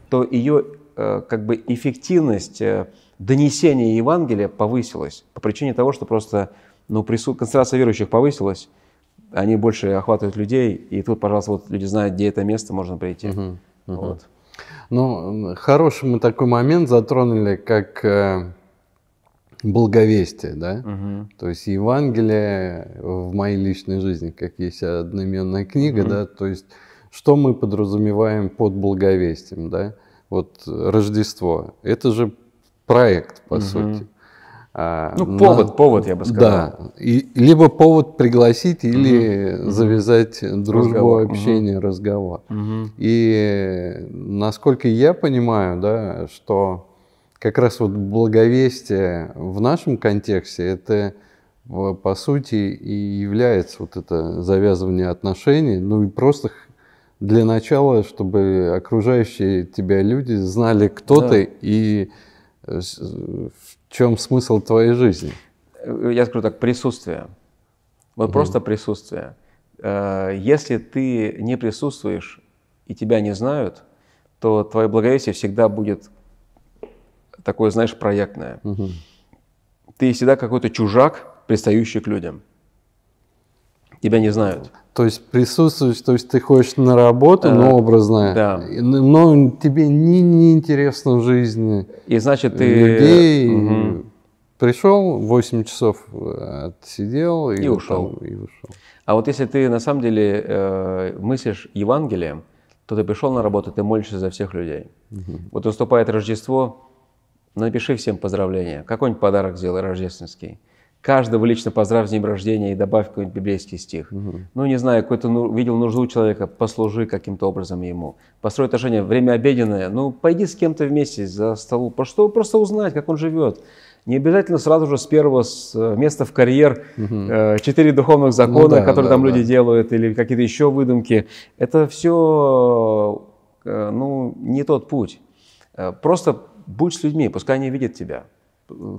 то ее э, как бы эффективность донесения Евангелия повысилась по причине того, что просто ну, прису... концентрация верующих повысилась, они больше охватывают людей, и тут, пожалуйста, вот люди знают, где это место, можно прийти. Угу, угу. Вот. Ну, хороший мы такой момент затронули, как благовестие, да? Угу. То есть Евангелие в моей личной жизни, как есть одноименная книга, угу. да, то есть что мы подразумеваем под благовестием, да? Вот Рождество, это же проект, по угу. сути. А, ну, повод, на... повод, я бы сказал. Да, и, либо повод пригласить или угу. завязать дружбу, разговор. общение, угу. разговор. Угу. И насколько я понимаю, да, что как раз вот благовестие в нашем контексте это по сути и является вот это завязывание отношений, ну и просто для начала, чтобы окружающие тебя люди знали, кто да. ты и э, в чем смысл твоей жизни. Э, я скажу так, присутствие. Вот угу. просто присутствие. Э, если ты не присутствуешь и тебя не знают, то твое благовестие всегда будет такое, знаешь, проектное. Угу. Ты всегда какой-то чужак, пристающий к людям. Тебя не знают. То есть присутствуешь, то есть ты хочешь на работу, а, но образно. Да. Но тебе не, не интересно в жизни. И значит ты... Людей. Угу. Пришел, 8 часов э, отсидел и, и, ушел. Там, и ушел. А вот если ты на самом деле э, мыслишь Евангелием, то ты пришел на работу, ты молишься за всех людей. Угу. Вот наступает Рождество, Напиши всем поздравления, какой-нибудь подарок сделай рождественский. Каждого лично поздравь с днем рождения и добавь какой-нибудь библейский стих. Угу. Ну, не знаю, какой-то ну, видел нужду человека, послужи каким-то образом ему. Построй отношения, время обеденное, ну, пойди с кем-то вместе за столу, что просто узнать, как он живет. Не обязательно сразу же с первого с э, места в карьер э, четыре угу. духовных закона, ну, да, которые да, там да. люди делают, или какие-то еще выдумки. Это все э, ну, не тот путь. Просто Будь с людьми, пускай они видят тебя.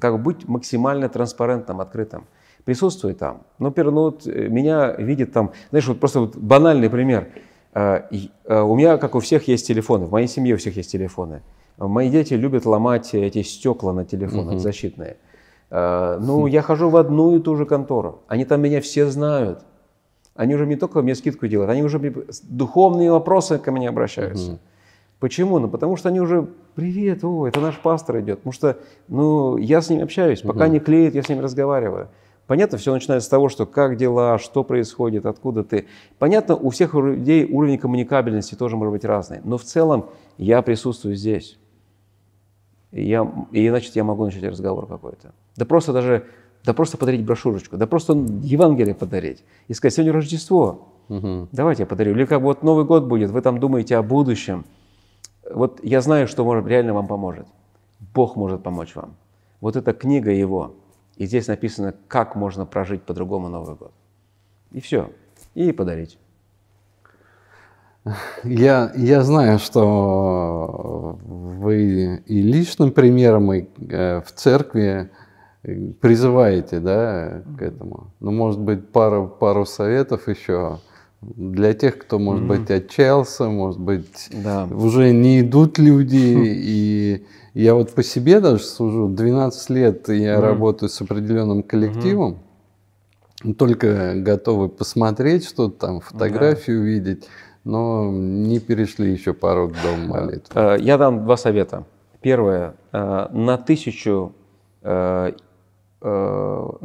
Как бы быть максимально транспарентным, открытым. Присутствуй там. Ну, например, ну, вот э, меня видит там, знаешь, вот просто вот банальный пример. Э, э, у меня, как у всех, есть телефоны. В моей семье у всех есть телефоны. Мои дети любят ломать эти стекла на телефонах угу. защитные. Ну, я хожу в одну и ту же контору. Они там меня все знают. Они уже не только мне скидку делают, они уже духовные вопросы ко мне обращаются. Угу. Почему? Ну, потому что они уже «Привет, о, это наш пастор идет». Потому что, ну, я с ним общаюсь, пока угу. не клеит, я с ним разговариваю. Понятно, все начинается с того, что как дела, что происходит, откуда ты. Понятно, у всех людей уровень коммуникабельности тоже может быть разный. Но в целом я присутствую здесь. И, я, и значит, я могу начать разговор какой-то. Да просто даже, да просто подарить брошюрочку, да просто Евангелие подарить. И сказать, сегодня Рождество, угу. давайте я подарю. Или как вот Новый год будет, вы там думаете о будущем – вот я знаю, что может, реально вам поможет. Бог может помочь вам. Вот эта книга его, и здесь написано, как можно прожить по-другому Новый год. И все. И подарить. Я, я знаю, что вы и личным примером, и э, в церкви э, призываете да, к этому. Но, ну, может быть, пару, пару советов еще для тех, кто, может mm-hmm. быть, отчаялся, может быть, да. уже не идут люди. И я вот по себе даже служу. 12 лет я mm-hmm. работаю с определенным коллективом. Mm-hmm. Только готовы посмотреть что-то там, фотографию mm-hmm. видеть, но не перешли еще порог дома э, молитвы. Э, я дам два совета. Первое. Э, на тысячу как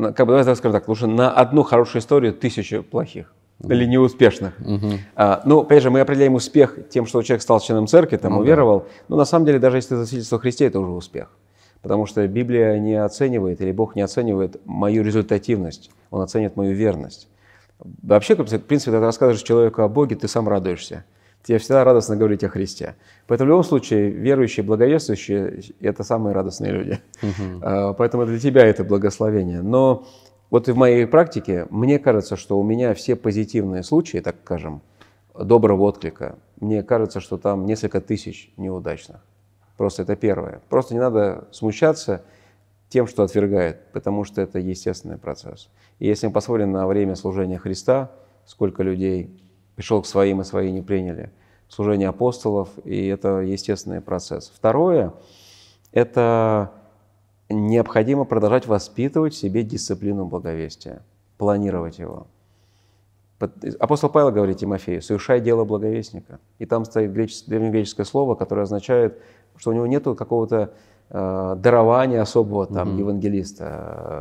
бы, давай скажем так, лучше на одну хорошую историю тысячу плохих. Или неуспешных. Угу. А, ну, опять же, мы определяем успех тем, что человек стал членом церкви, там, ну, уверовал. Да. Но на самом деле, даже если ты засвидетельствовал Христе, это уже успех. Потому что Библия не оценивает, или Бог не оценивает мою результативность, Он оценит мою верность. Вообще, в принципе, когда ты рассказываешь человеку о Боге, ты сам радуешься. Тебе всегда радостно говорить о Христе. Поэтому в любом случае верующие, благовествующие – это самые радостные люди. Угу. Поэтому для тебя это благословение. Но вот и в моей практике, мне кажется, что у меня все позитивные случаи, так скажем, доброго отклика, мне кажется, что там несколько тысяч неудачных. Просто это первое. Просто не надо смущаться тем, что отвергает, потому что это естественный процесс. И если мы посмотрим на время служения Христа, сколько людей пришел к своим и свои не приняли, служение апостолов, и это естественный процесс. Второе – это необходимо продолжать воспитывать в себе дисциплину благовестия, планировать его. Апостол Павел говорит Тимофею, совершай дело благовестника. И там стоит древнегреческое слово, которое означает, что у него нет какого-то э, дарования особого там mm-hmm. евангелиста,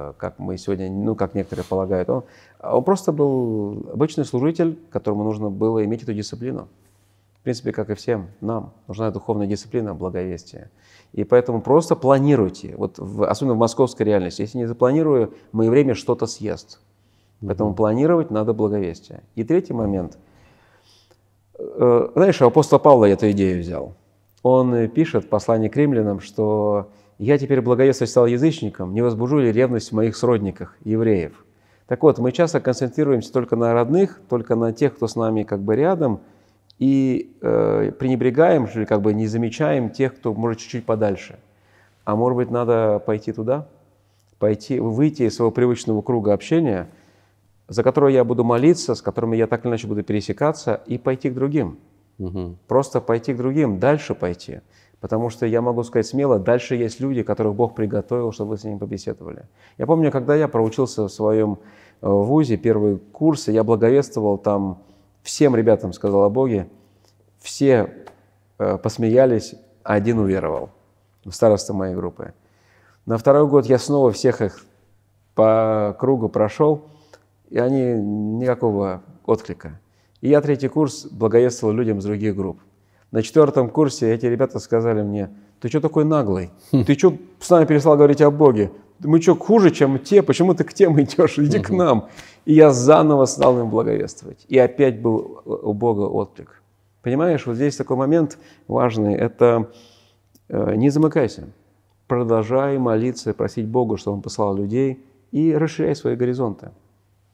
э, как мы сегодня, ну, как некоторые полагают. Он, он просто был обычный служитель, которому нужно было иметь эту дисциплину принципе, как и всем нам, нужна духовная дисциплина благовестие, И поэтому просто планируйте, вот в, особенно в московской реальности. Если не запланирую, мое время что-то съест. Поэтому mm-hmm. планировать надо благовестие. И третий момент. Э, знаешь, у апостола Павла я эту идею взял. Он э, пишет в послании к римлянам, что «я теперь благовествовать стал язычником, не возбужу ли ревность в моих сродниках, евреев». Так вот, мы часто концентрируемся только на родных, только на тех, кто с нами как бы рядом – и э, пренебрегаем, что как бы не замечаем тех, кто может чуть-чуть подальше. А может быть, надо пойти туда, пойти, выйти из своего привычного круга общения, за которого я буду молиться, с которыми я так или иначе буду пересекаться, и пойти к другим. Угу. Просто пойти к другим, дальше пойти. Потому что я могу сказать смело, дальше есть люди, которых Бог приготовил, чтобы вы с ними побеседовали. Я помню, когда я проучился в своем э, вузе, первые курсы, я благовествовал там всем ребятам сказал о Боге, все э, посмеялись, а один уверовал, староста моей группы. На второй год я снова всех их по кругу прошел, и они никакого отклика. И я третий курс благовествовал людям из других групп – на четвертом курсе эти ребята сказали мне, ты что такой наглый? Хм. Ты что с нами перестал говорить о Боге? Мы что, хуже, чем те? Почему ты к тем идешь? Иди к нам. И я заново стал им благовествовать. И опять был у Бога отклик. Понимаешь, вот здесь такой момент важный. Это э, не замыкайся. Продолжай молиться, просить Бога, чтобы Он послал людей, и расширяй свои горизонты.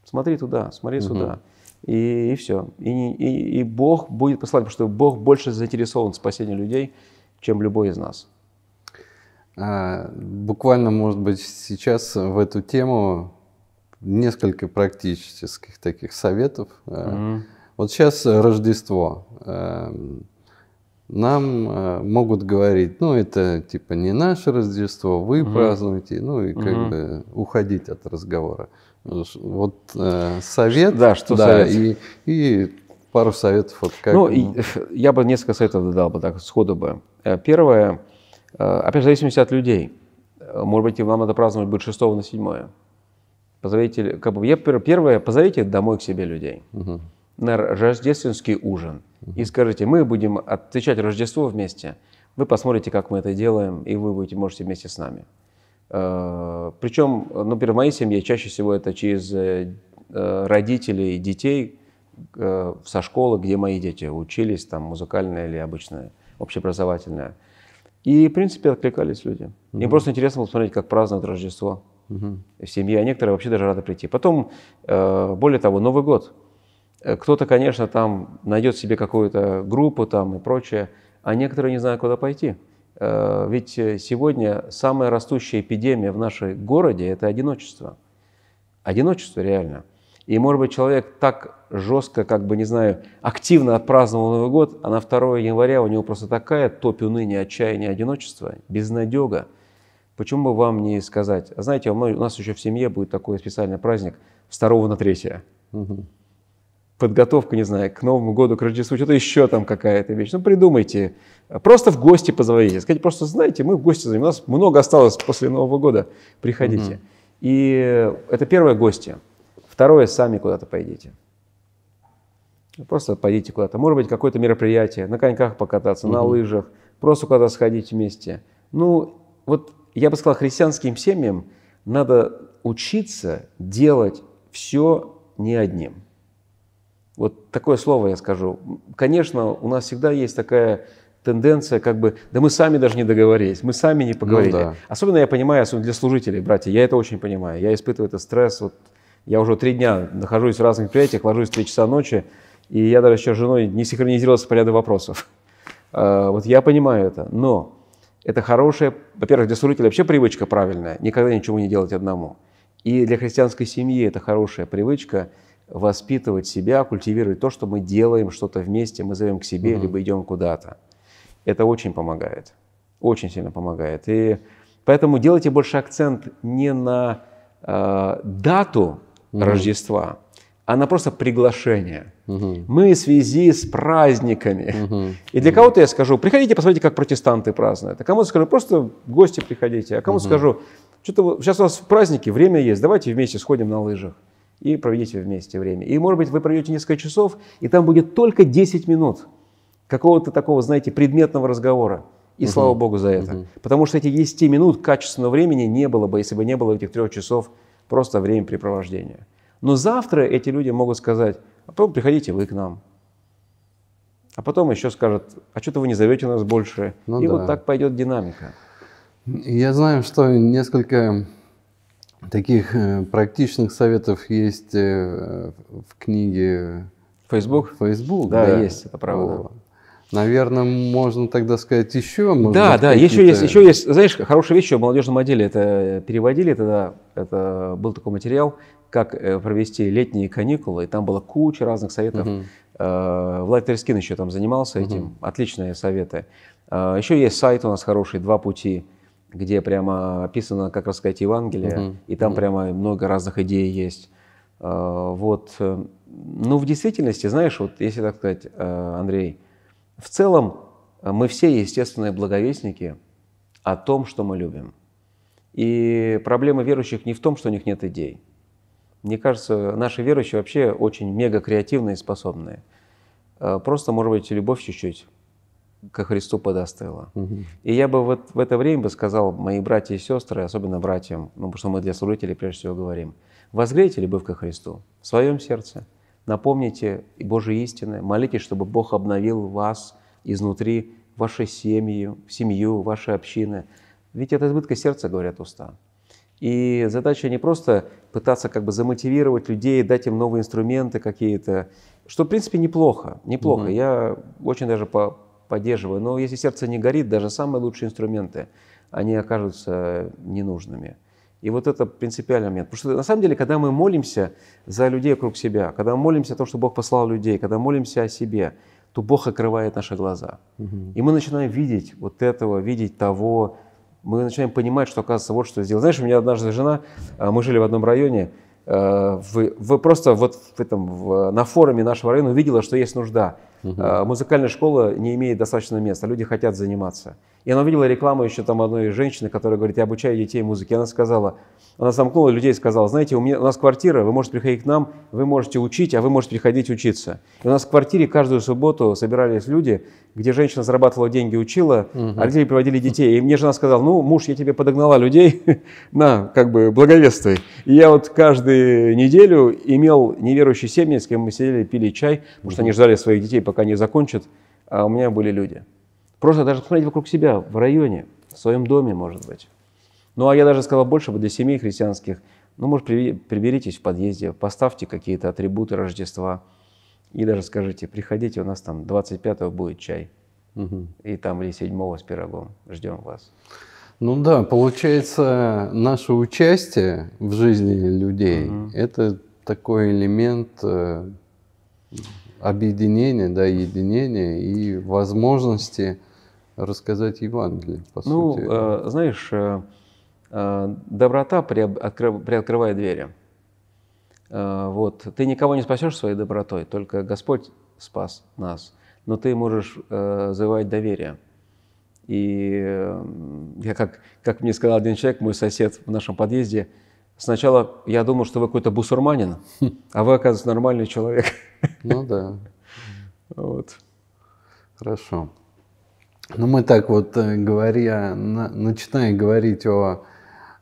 Смотри туда, смотри угу. сюда и, и все. И, и, и Бог будет посылать, потому что Бог больше заинтересован в спасении людей, чем любой из нас. А, буквально, может быть, сейчас в эту тему несколько практических таких советов. Mm-hmm. Вот сейчас Рождество. А, нам а, могут говорить, ну это типа не наше Рождество, вы mm-hmm. празднуете, ну и как mm-hmm. бы уходить от разговора. Вот э, совет. Да, что да, совет. И, и пару советов. Вот как... Ну, я бы несколько советов дал бы так, сходу бы. Э, первое, э, опять в зависимости от людей. Э, может быть, вам надо праздновать будет 6 на 7. Позовите, как бы, я, первое, позовите домой к себе людей угу. на рождественский ужин. Угу. И скажите, мы будем отвечать Рождество вместе. Вы посмотрите, как мы это делаем, и вы будете, можете вместе с нами. Э, Причем, ну, например, в моей семье чаще всего это через э, родителей детей э, со школы, где мои дети учились, там музыкальное или обычная, общеобразовательная. И, в принципе, откликались люди. Им Им просто интересно было посмотреть, как празднуют Рождество mm в семье, а некоторые вообще даже рады прийти. Потом, более того, Новый год. Кто-то, конечно, там найдет себе какую-то группу там и прочее, а некоторые не знают, куда пойти. Э, ведь э, сегодня самая растущая эпидемия в нашей городе – это одиночество. Одиночество реально. И, может быть, человек так жестко, как бы, не знаю, активно отпраздновал Новый год, а на 2 января у него просто такая топь уныния, отчаяния, одиночества, безнадега. Почему бы вам не сказать? Знаете, у нас еще в семье будет такой специальный праздник с 2 на 3. Угу подготовка, не знаю, к Новому году, к Рождеству, что-то еще там какая-то вещь. Ну, придумайте. Просто в гости позвоните, Скажите, просто знаете, мы в гости зовем. У нас много осталось после Нового года. Приходите. Угу. И это первое гости. Второе, сами куда-то пойдите. Просто пойдите куда-то. Может быть, какое-то мероприятие. На коньках покататься, угу. на лыжах. Просто куда-то сходить вместе. Ну, вот я бы сказал, христианским семьям надо учиться делать все не одним. Вот такое слово я скажу. Конечно, у нас всегда есть такая тенденция, как бы, да мы сами даже не договорились, мы сами не поговорили. Ну, да. Особенно я понимаю, особенно для служителей, братья, я это очень понимаю. Я испытываю этот стресс. Вот я уже три дня нахожусь в разных предприятиях, ложусь в три часа ночи, и я даже еще с женой не синхронизировался по ряду вопросов. А, вот я понимаю это, но это хорошая, во-первых, для служителя вообще привычка правильная, никогда ничего не делать одному. И для христианской семьи это хорошая привычка – воспитывать себя, культивировать то, что мы делаем что-то вместе, мы зовем к себе, угу. либо идем куда-то. Это очень помогает, очень сильно помогает. И поэтому делайте больше акцент не на э, дату угу. Рождества, а на просто приглашение. Угу. Мы в связи с праздниками. Угу. И для угу. кого-то я скажу, приходите, посмотрите, как протестанты празднуют. А кому-то скажу, просто гости приходите. А кому-то угу. скажу, что-то сейчас у вас праздники, время есть, давайте вместе сходим на лыжах и проведите вместе время. И, может быть, вы проведете несколько часов, и там будет только 10 минут какого-то такого, знаете, предметного разговора. И угу. слава Богу за это. Угу. Потому что эти 10 минут качественного времени не было бы, если бы не было этих трех часов просто времяпрепровождения. Но завтра эти люди могут сказать, а потом приходите вы к нам. А потом еще скажут, а что-то вы не зовете нас больше. Ну и да. вот так пойдет динамика. Я знаю, что несколько Таких э, практичных советов есть э, в книге Facebook? Facebook, да, да есть, это правда. О, наверное, можно тогда сказать еще. Может да, быть, да, еще есть, еще есть, знаешь, хорошая вещь в молодежном отделе. Это переводили тогда, это был такой материал, как э, провести летние каникулы, и там была куча разных советов. Угу. Влад Терскин еще там занимался угу. этим, отличные советы. Еще есть сайт у нас хороший, «Два пути» где прямо описано, как рассказать Евангелие, угу. и там угу. прямо много разных идей есть. Э, вот. Э, ну, в действительности, знаешь, вот если так сказать, э, Андрей, в целом мы все естественные благовестники о том, что мы любим. И проблема верующих не в том, что у них нет идей. Мне кажется, наши верующие вообще очень мега креативные и способные. Просто, может быть, любовь чуть-чуть ко Христу подостыла. Угу. И я бы вот в это время бы сказал мои братья и сестры, особенно братьям, ну, потому что мы для служителей прежде всего говорим, возгрейте любовь ко Христу в своем сердце, напомните Божьи истины, молитесь, чтобы Бог обновил вас изнутри, вашей семьи, семью, ваши общины. Ведь это избытка сердца говорят уста. И задача не просто пытаться как бы замотивировать людей, дать им новые инструменты какие-то, что, в принципе, неплохо, неплохо. Угу. Я очень даже по поддерживаю. Но если сердце не горит, даже самые лучшие инструменты, они окажутся ненужными. И вот это принципиальный момент. Потому что на самом деле, когда мы молимся за людей вокруг себя, когда мы молимся о том, что Бог послал людей, когда молимся о себе, то Бог открывает наши глаза. Угу. И мы начинаем видеть вот этого, видеть того. Мы начинаем понимать, что, оказывается, вот что сделал. Знаешь, у меня однажды жена, а, мы жили в одном районе, а, вы, вы просто вот в этом, в, на форуме нашего района увидела, что есть нужда. Угу. Музыкальная школа не имеет достаточно места, люди хотят заниматься. И она увидела рекламу еще там одной женщины, которая говорит, я обучаю детей музыке. она сказала, она замкнула людей и сказала, знаете, у, меня, у нас квартира, вы можете приходить к нам, вы можете учить, а вы можете приходить учиться. И у нас в квартире каждую субботу собирались люди, где женщина зарабатывала деньги, учила, угу. а родители приводили детей. И мне жена сказала, ну, муж, я тебе подогнала людей, на, как бы, благовествуй. И я вот каждую неделю имел неверующие семьи, с кем мы сидели, пили чай, потому что они ждали своих детей, пока не закончат, а у меня были люди. Просто даже посмотреть вокруг себя, в районе, в своем доме, может быть. Ну, а я даже сказал больше бы для семей христианских. Ну, может, приберитесь в подъезде, поставьте какие-то атрибуты Рождества и даже скажите, приходите, у нас там 25-го будет чай. Угу. И там или 7-го с пирогом. Ждем вас. Ну да, получается, наше участие в жизни людей угу. – это такой элемент э, объединения, да, единения и возможности рассказать Евангелие, по ну, сути. Ну, э, знаешь, э, э доброта приоткрывает двери. Э, вот. Ты никого не спасешь своей добротой, только Господь спас нас. Но ты можешь э, завоевать доверие. И э, я, как, как мне сказал один человек, мой сосед в нашем подъезде, э, Сначала я думал, что вы какой-то бусурманин, а вы, оказывается, нормальный человек. Ну да. Вот. Хорошо. Ну мы так вот э, говоря, на, начиная говорить о,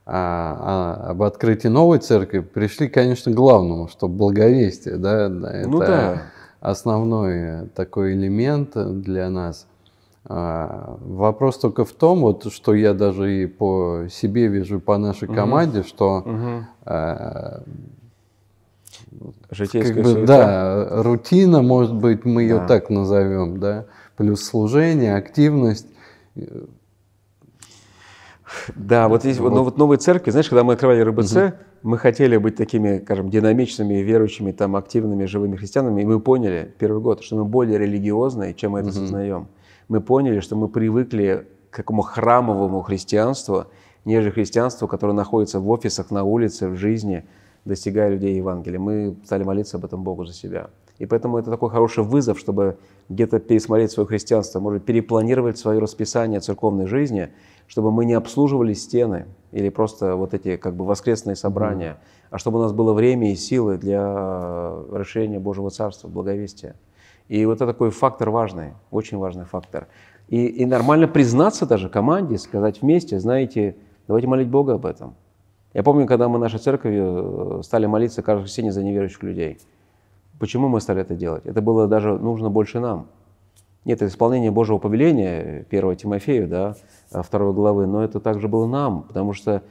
а, о, об открытии новой церкви, пришли, конечно, к главному, что благовестие, да, ну это ну, да. основной такой элемент для нас – а, вопрос только в том, вот, что я даже и по себе вижу, по нашей команде, угу. что угу. Э, Житейская как бы, Да, рутина, может быть, мы ее да. так назовем, да, плюс служение, активность. Да, вот здесь вот. Ну, вот новые церкви, знаешь, когда мы открывали РБЦ, угу. мы хотели быть такими, скажем, динамичными, верующими, там, активными, живыми христианами, и мы поняли первый год, что мы более религиозные, чем мы это угу. сознаем мы поняли, что мы привыкли к какому храмовому христианству, нежели христианству, которое находится в офисах, на улице, в жизни, достигая людей Евангелия. Мы стали молиться об этом Богу за себя. И поэтому это такой хороший вызов, чтобы где-то пересмотреть свое христианство, может перепланировать свое расписание церковной жизни, чтобы мы не обслуживали стены или просто вот эти как бы воскресные собрания, mm-hmm. а чтобы у нас было время и силы для э, расширения Божьего Царства, благовестия. И вот это такой фактор важный, очень важный фактор. И, и нормально признаться даже команде, сказать вместе, знаете, давайте молить Бога об этом. Я помню, когда мы нашей церковью э, стали молиться каждое воскресенье за неверующих людей. Почему мы стали это делать? Это было даже нужно больше нам. Нет, это исполнение Божьего повеления, 1 Тимофею, да, 2 а главы, но это также было нам, потому что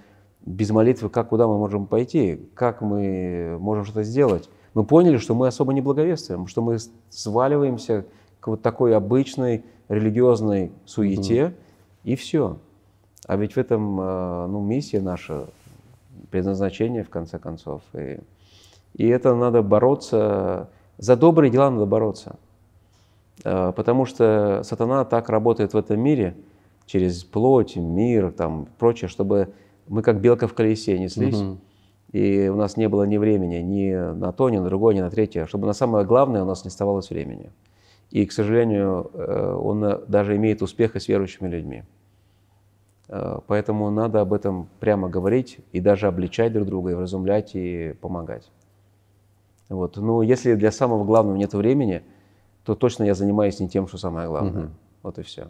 без молитвы как куда мы можем пойти, как мы можем что-то сделать мы поняли, что мы особо не благовествуем, что мы сваливаемся к вот такой обычной религиозной суете, mm-hmm. и все. А ведь в этом э, ну, миссия наша, предназначение, в конце концов. И, и это надо бороться, за добрые дела надо бороться. Э, потому что сатана так работает в этом мире, через плоть, мир, там, прочее, чтобы мы как белка в колесе неслись. Угу. И у нас не было ни времени ни на то, ни на другое, ни на третье, чтобы на самое главное у нас не оставалось времени. И, к сожалению, э, он даже имеет успехи с верующими людьми. Э, поэтому надо об этом прямо говорить и даже обличать друг друга, и вразумлять, и помогать. Вот. Но ну, если для самого главного нет времени, то точно я занимаюсь не тем, что самое главное. Угу. Вот и все.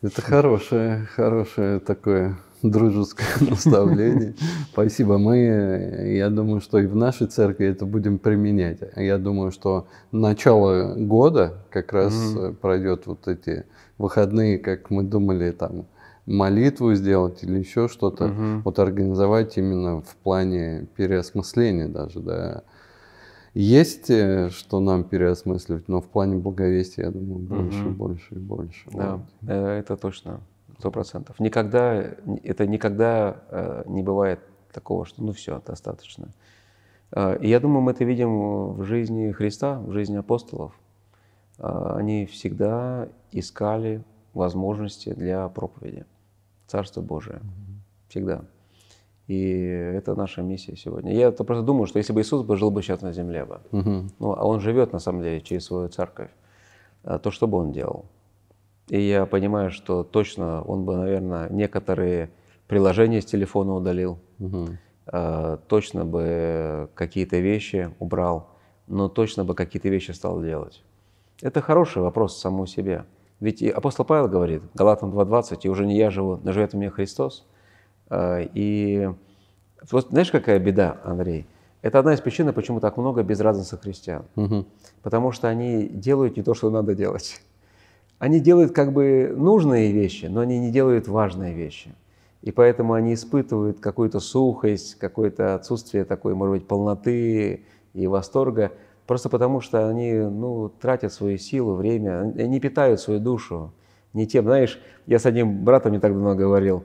Это хорошее, хорошее такое дружеское наставление. Спасибо. Мы, я думаю, что и в нашей церкви это будем применять. Я думаю, что начало года как раз mm-hmm. пройдет вот эти выходные, как мы думали, там молитву сделать или еще что-то. Mm-hmm. Вот организовать именно в плане переосмысления даже, да. Есть э, что нам переосмысливать, но в плане благовестия, я думаю, больше, mm-hmm. больше и больше. Да, вот. Э, это точно. Сто процентов. Никогда, это никогда э, не бывает такого, что ну все, достаточно. Э, и я думаю, мы это видим в жизни Христа, в жизни апостолов. Э, они всегда искали возможности для проповеди. Царство Божие. Всегда. И это наша миссия сегодня. Я просто думаю, что если бы Иисус жил бы сейчас на земле, бы, угу. ну, а Он живет на самом деле через свою церковь, то что бы Он делал? И я понимаю, что точно он бы, наверное, некоторые приложения с телефона удалил, угу. э, точно бы какие-то вещи убрал, но точно бы какие-то вещи стал делать. Это хороший вопрос самому себе. Ведь и апостол Павел говорит, Галатам 2.20, «И уже не я живу, но живет у меня Христос». Э, и вот знаешь, какая беда, Андрей? Это одна из причин, почему так много безрадостных христиан. Угу. Потому что они делают не то, что надо делать. Они делают как бы нужные вещи, но они не делают важные вещи. И поэтому они испытывают какую-то сухость, какое-то отсутствие такой, может быть, полноты и восторга, просто потому что они ну, тратят свою силу, время, они питают свою душу не тем. Знаешь, я с одним братом не так давно говорил,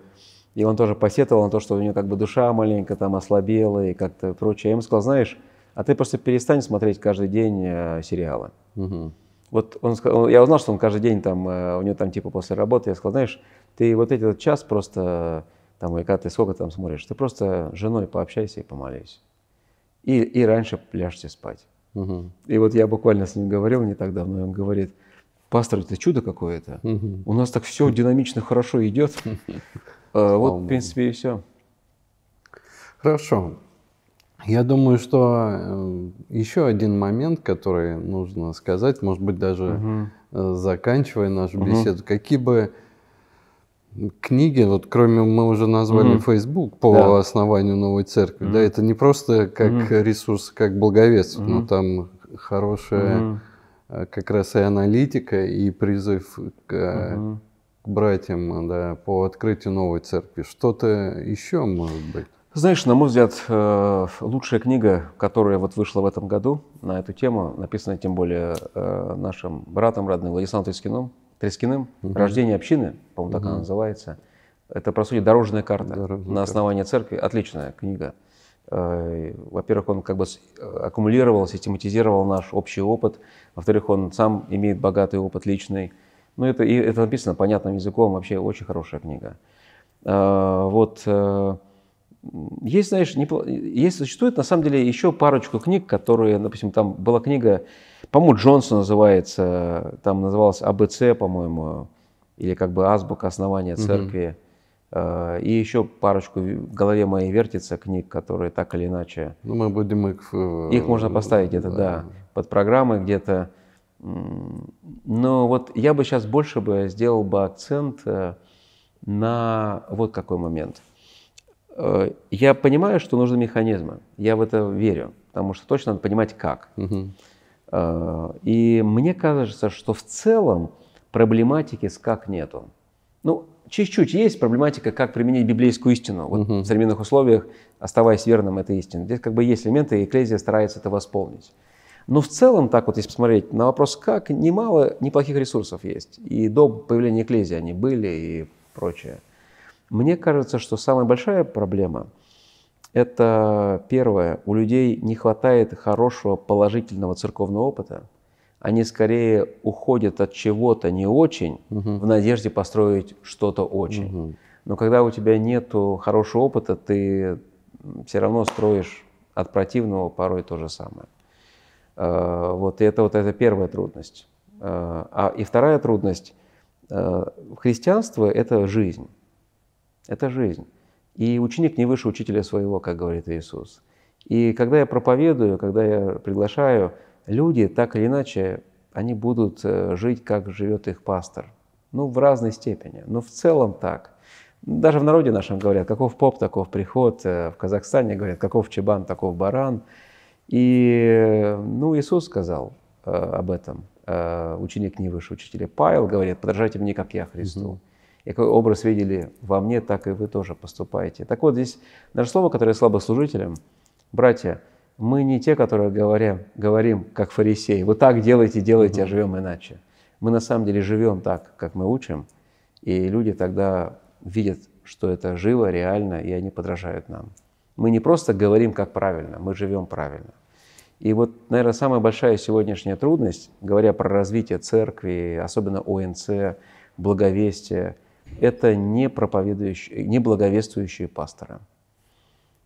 и он тоже посетовал на то, что у него как бы душа маленькая там ослабела и как-то прочее. Я ему сказал, знаешь, а ты просто перестань смотреть каждый день э, сериалы. Угу вот он сказал, я узнал, что он каждый день там, э, у него там типа после работы, я сказал, знаешь, ты вот этот час просто, там, и когда ты сколько там смотришь, ты просто с женой пообщайся и помолись. И, и раньше пляжьте спать. Угу. И вот я буквально с ним говорил не так давно, и он говорит, пастор, это чудо какое-то. Угу. У нас так все динамично хорошо идет. Э, вот, в принципе, и все. Хорошо. Я думаю, что э, еще один момент, который нужно сказать, может быть, даже угу. заканчивая нашу угу. беседу, какие бы книги, вот кроме мы уже назвали mm-hmm. Facebook по да. основанию новой церкви, mm-hmm. да, это не просто как mm-hmm. ресурс, как благовест, mm-hmm. но там хорошая mm-hmm. как раз и аналитика, и призыв к, mm-hmm. к братьям да, по открытию новой церкви. Что-то еще может быть? Знаешь, на мой взгляд, э, лучшая книга, которая вот вышла в этом году на эту тему, написана тем более э, нашим братом родным Владиславом Трескиным, Трескиным угу. «Рождение общины», по-моему, угу. так она называется. Это, по сути, дорожная карта дорожная на основании карта. церкви. Отличная книга. Э, во-первых, он как бы аккумулировал, систематизировал наш общий опыт. Во-вторых, он сам имеет богатый опыт личный. Ну, это, и это написано понятным языком. Вообще очень хорошая книга. Вот есть, знаешь, не, есть, существует на самом деле еще парочку книг, которые, допустим, там была книга, по-моему, Джонсон называется, там называлась АБЦ, по-моему, или как бы азбука основания церкви. Угу. И еще парочку в голове моей вертится книг, которые так или иначе... Ну, мы будем их... Их можно поставить где-то, да, да под программы где-то. Но вот я бы сейчас больше бы сделал бы акцент э, на вот какой момент – Э, я понимаю, что нужны механизмы. Я в это верю, потому что точно надо понимать, как. Угу. И мне кажется, что в целом проблематики с как нету. Ну, чуть-чуть есть проблематика, как применить библейскую истину. Вот угу. в современных условиях, оставаясь верным этой истине. Здесь как бы есть элементы, и Экклезия старается это восполнить. Но в целом, так вот, если посмотреть на вопрос «как», немало неплохих ресурсов есть. И до появления Экклезии они были и прочее. Мне кажется, что самая большая проблема – это, первое, у людей не хватает хорошего положительного церковного опыта. Они скорее уходят от чего-то не очень угу. в надежде построить что-то очень. Угу. Но когда у тебя нет хорошего опыта, ты все равно строишь от противного порой то же самое. Э, вот, и это вот это первая трудность. Э, а, и вторая трудность э, – христианство – это жизнь. Это жизнь. И ученик не выше учителя своего, как говорит Иисус. И когда я проповедую, когда я приглашаю, люди так или иначе, они будут э, жить, как живет их пастор. Ну, в разной степени, но в целом так. Даже в народе нашем говорят, каков поп, таков приход. Э, в Казахстане говорят, каков чебан, таков баран. И, ну, Иисус сказал э, об этом. Ученик не выше учителя. Павел говорит, подражайте мне, как я Христу. Угу. И какой образ видели во мне, так и вы тоже поступаете. Так вот, здесь наше слово, которое слабослужителям, братья, мы не те, которые говорим, говорим как фарисеи, вы так делаете, делаете, а живем иначе. Мы на самом деле живем так, как мы учим, и люди тогда видят, что это живо, реально, и они подражают нам. Мы не просто говорим, как правильно, мы живем правильно. И вот, наверное, самая большая сегодняшняя трудность, говоря про развитие церкви, особенно ОНЦ, благовестие, это не проповедующие, не благовествующие пасторы,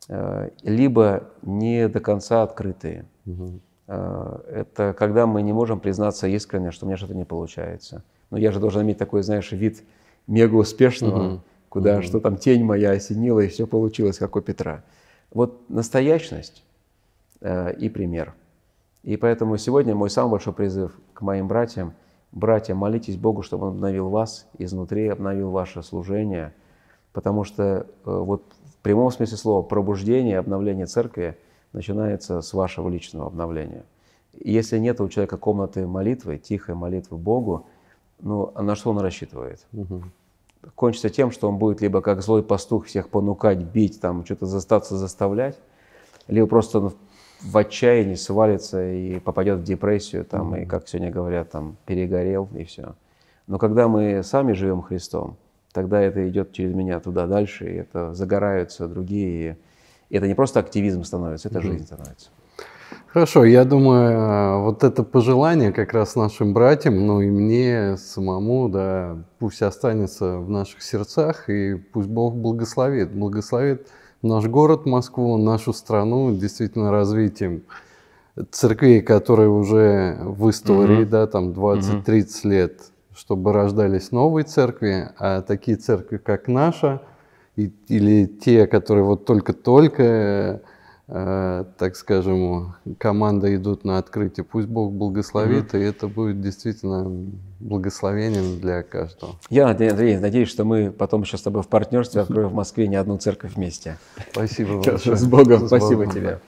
э, либо не до конца открытые. Угу. Это когда мы не можем признаться искренне, что у меня что-то не получается. Но я же должен иметь такой, знаешь, вид мега успешного, угу. куда угу. что там тень моя осенила и все получилось, как у Петра. Вот настоящность э, и пример. И поэтому сегодня мой самый большой призыв к моим братьям – Братья, молитесь Богу, чтобы Он обновил вас изнутри, обновил ваше служение, потому что э, вот в прямом смысле слова пробуждение, обновление церкви начинается с вашего личного обновления. Если нет у человека комнаты молитвы, тихой молитвы Богу, ну, а на что он рассчитывает? Угу. Кончится тем, что он будет либо как злой пастух всех понукать, бить, там, что-то застаться, заставлять, либо просто ну, в отчаянии свалится и попадет в депрессию, там, mm-hmm. и, как сегодня говорят, там, перегорел, и все. Но когда мы сами живем Христом, тогда это идет через меня туда дальше, и это загораются другие. И это не просто активизм становится, это mm-hmm. жизнь становится. Хорошо, я думаю, э, вот это пожелание как раз нашим братьям, ну и мне самому, да, пусть останется в наших сердцах, и пусть Бог благословит, благословит наш город Москву, нашу страну действительно развитием церквей, которые уже в истории, угу. да, там 20-30 угу. лет, чтобы рождались новые церкви, а такие церкви, как наша, и, или те, которые вот только-только э, Э, так скажем, команда идут на открытие. Пусть Бог благословит, угу. и это будет действительно благословением для каждого. Я, Андрей, надеюсь, что мы потом еще с тобой в партнерстве откроем в Москве не одну церковь вместе. Спасибо большое. С Богом. С Богом. Спасибо тебе.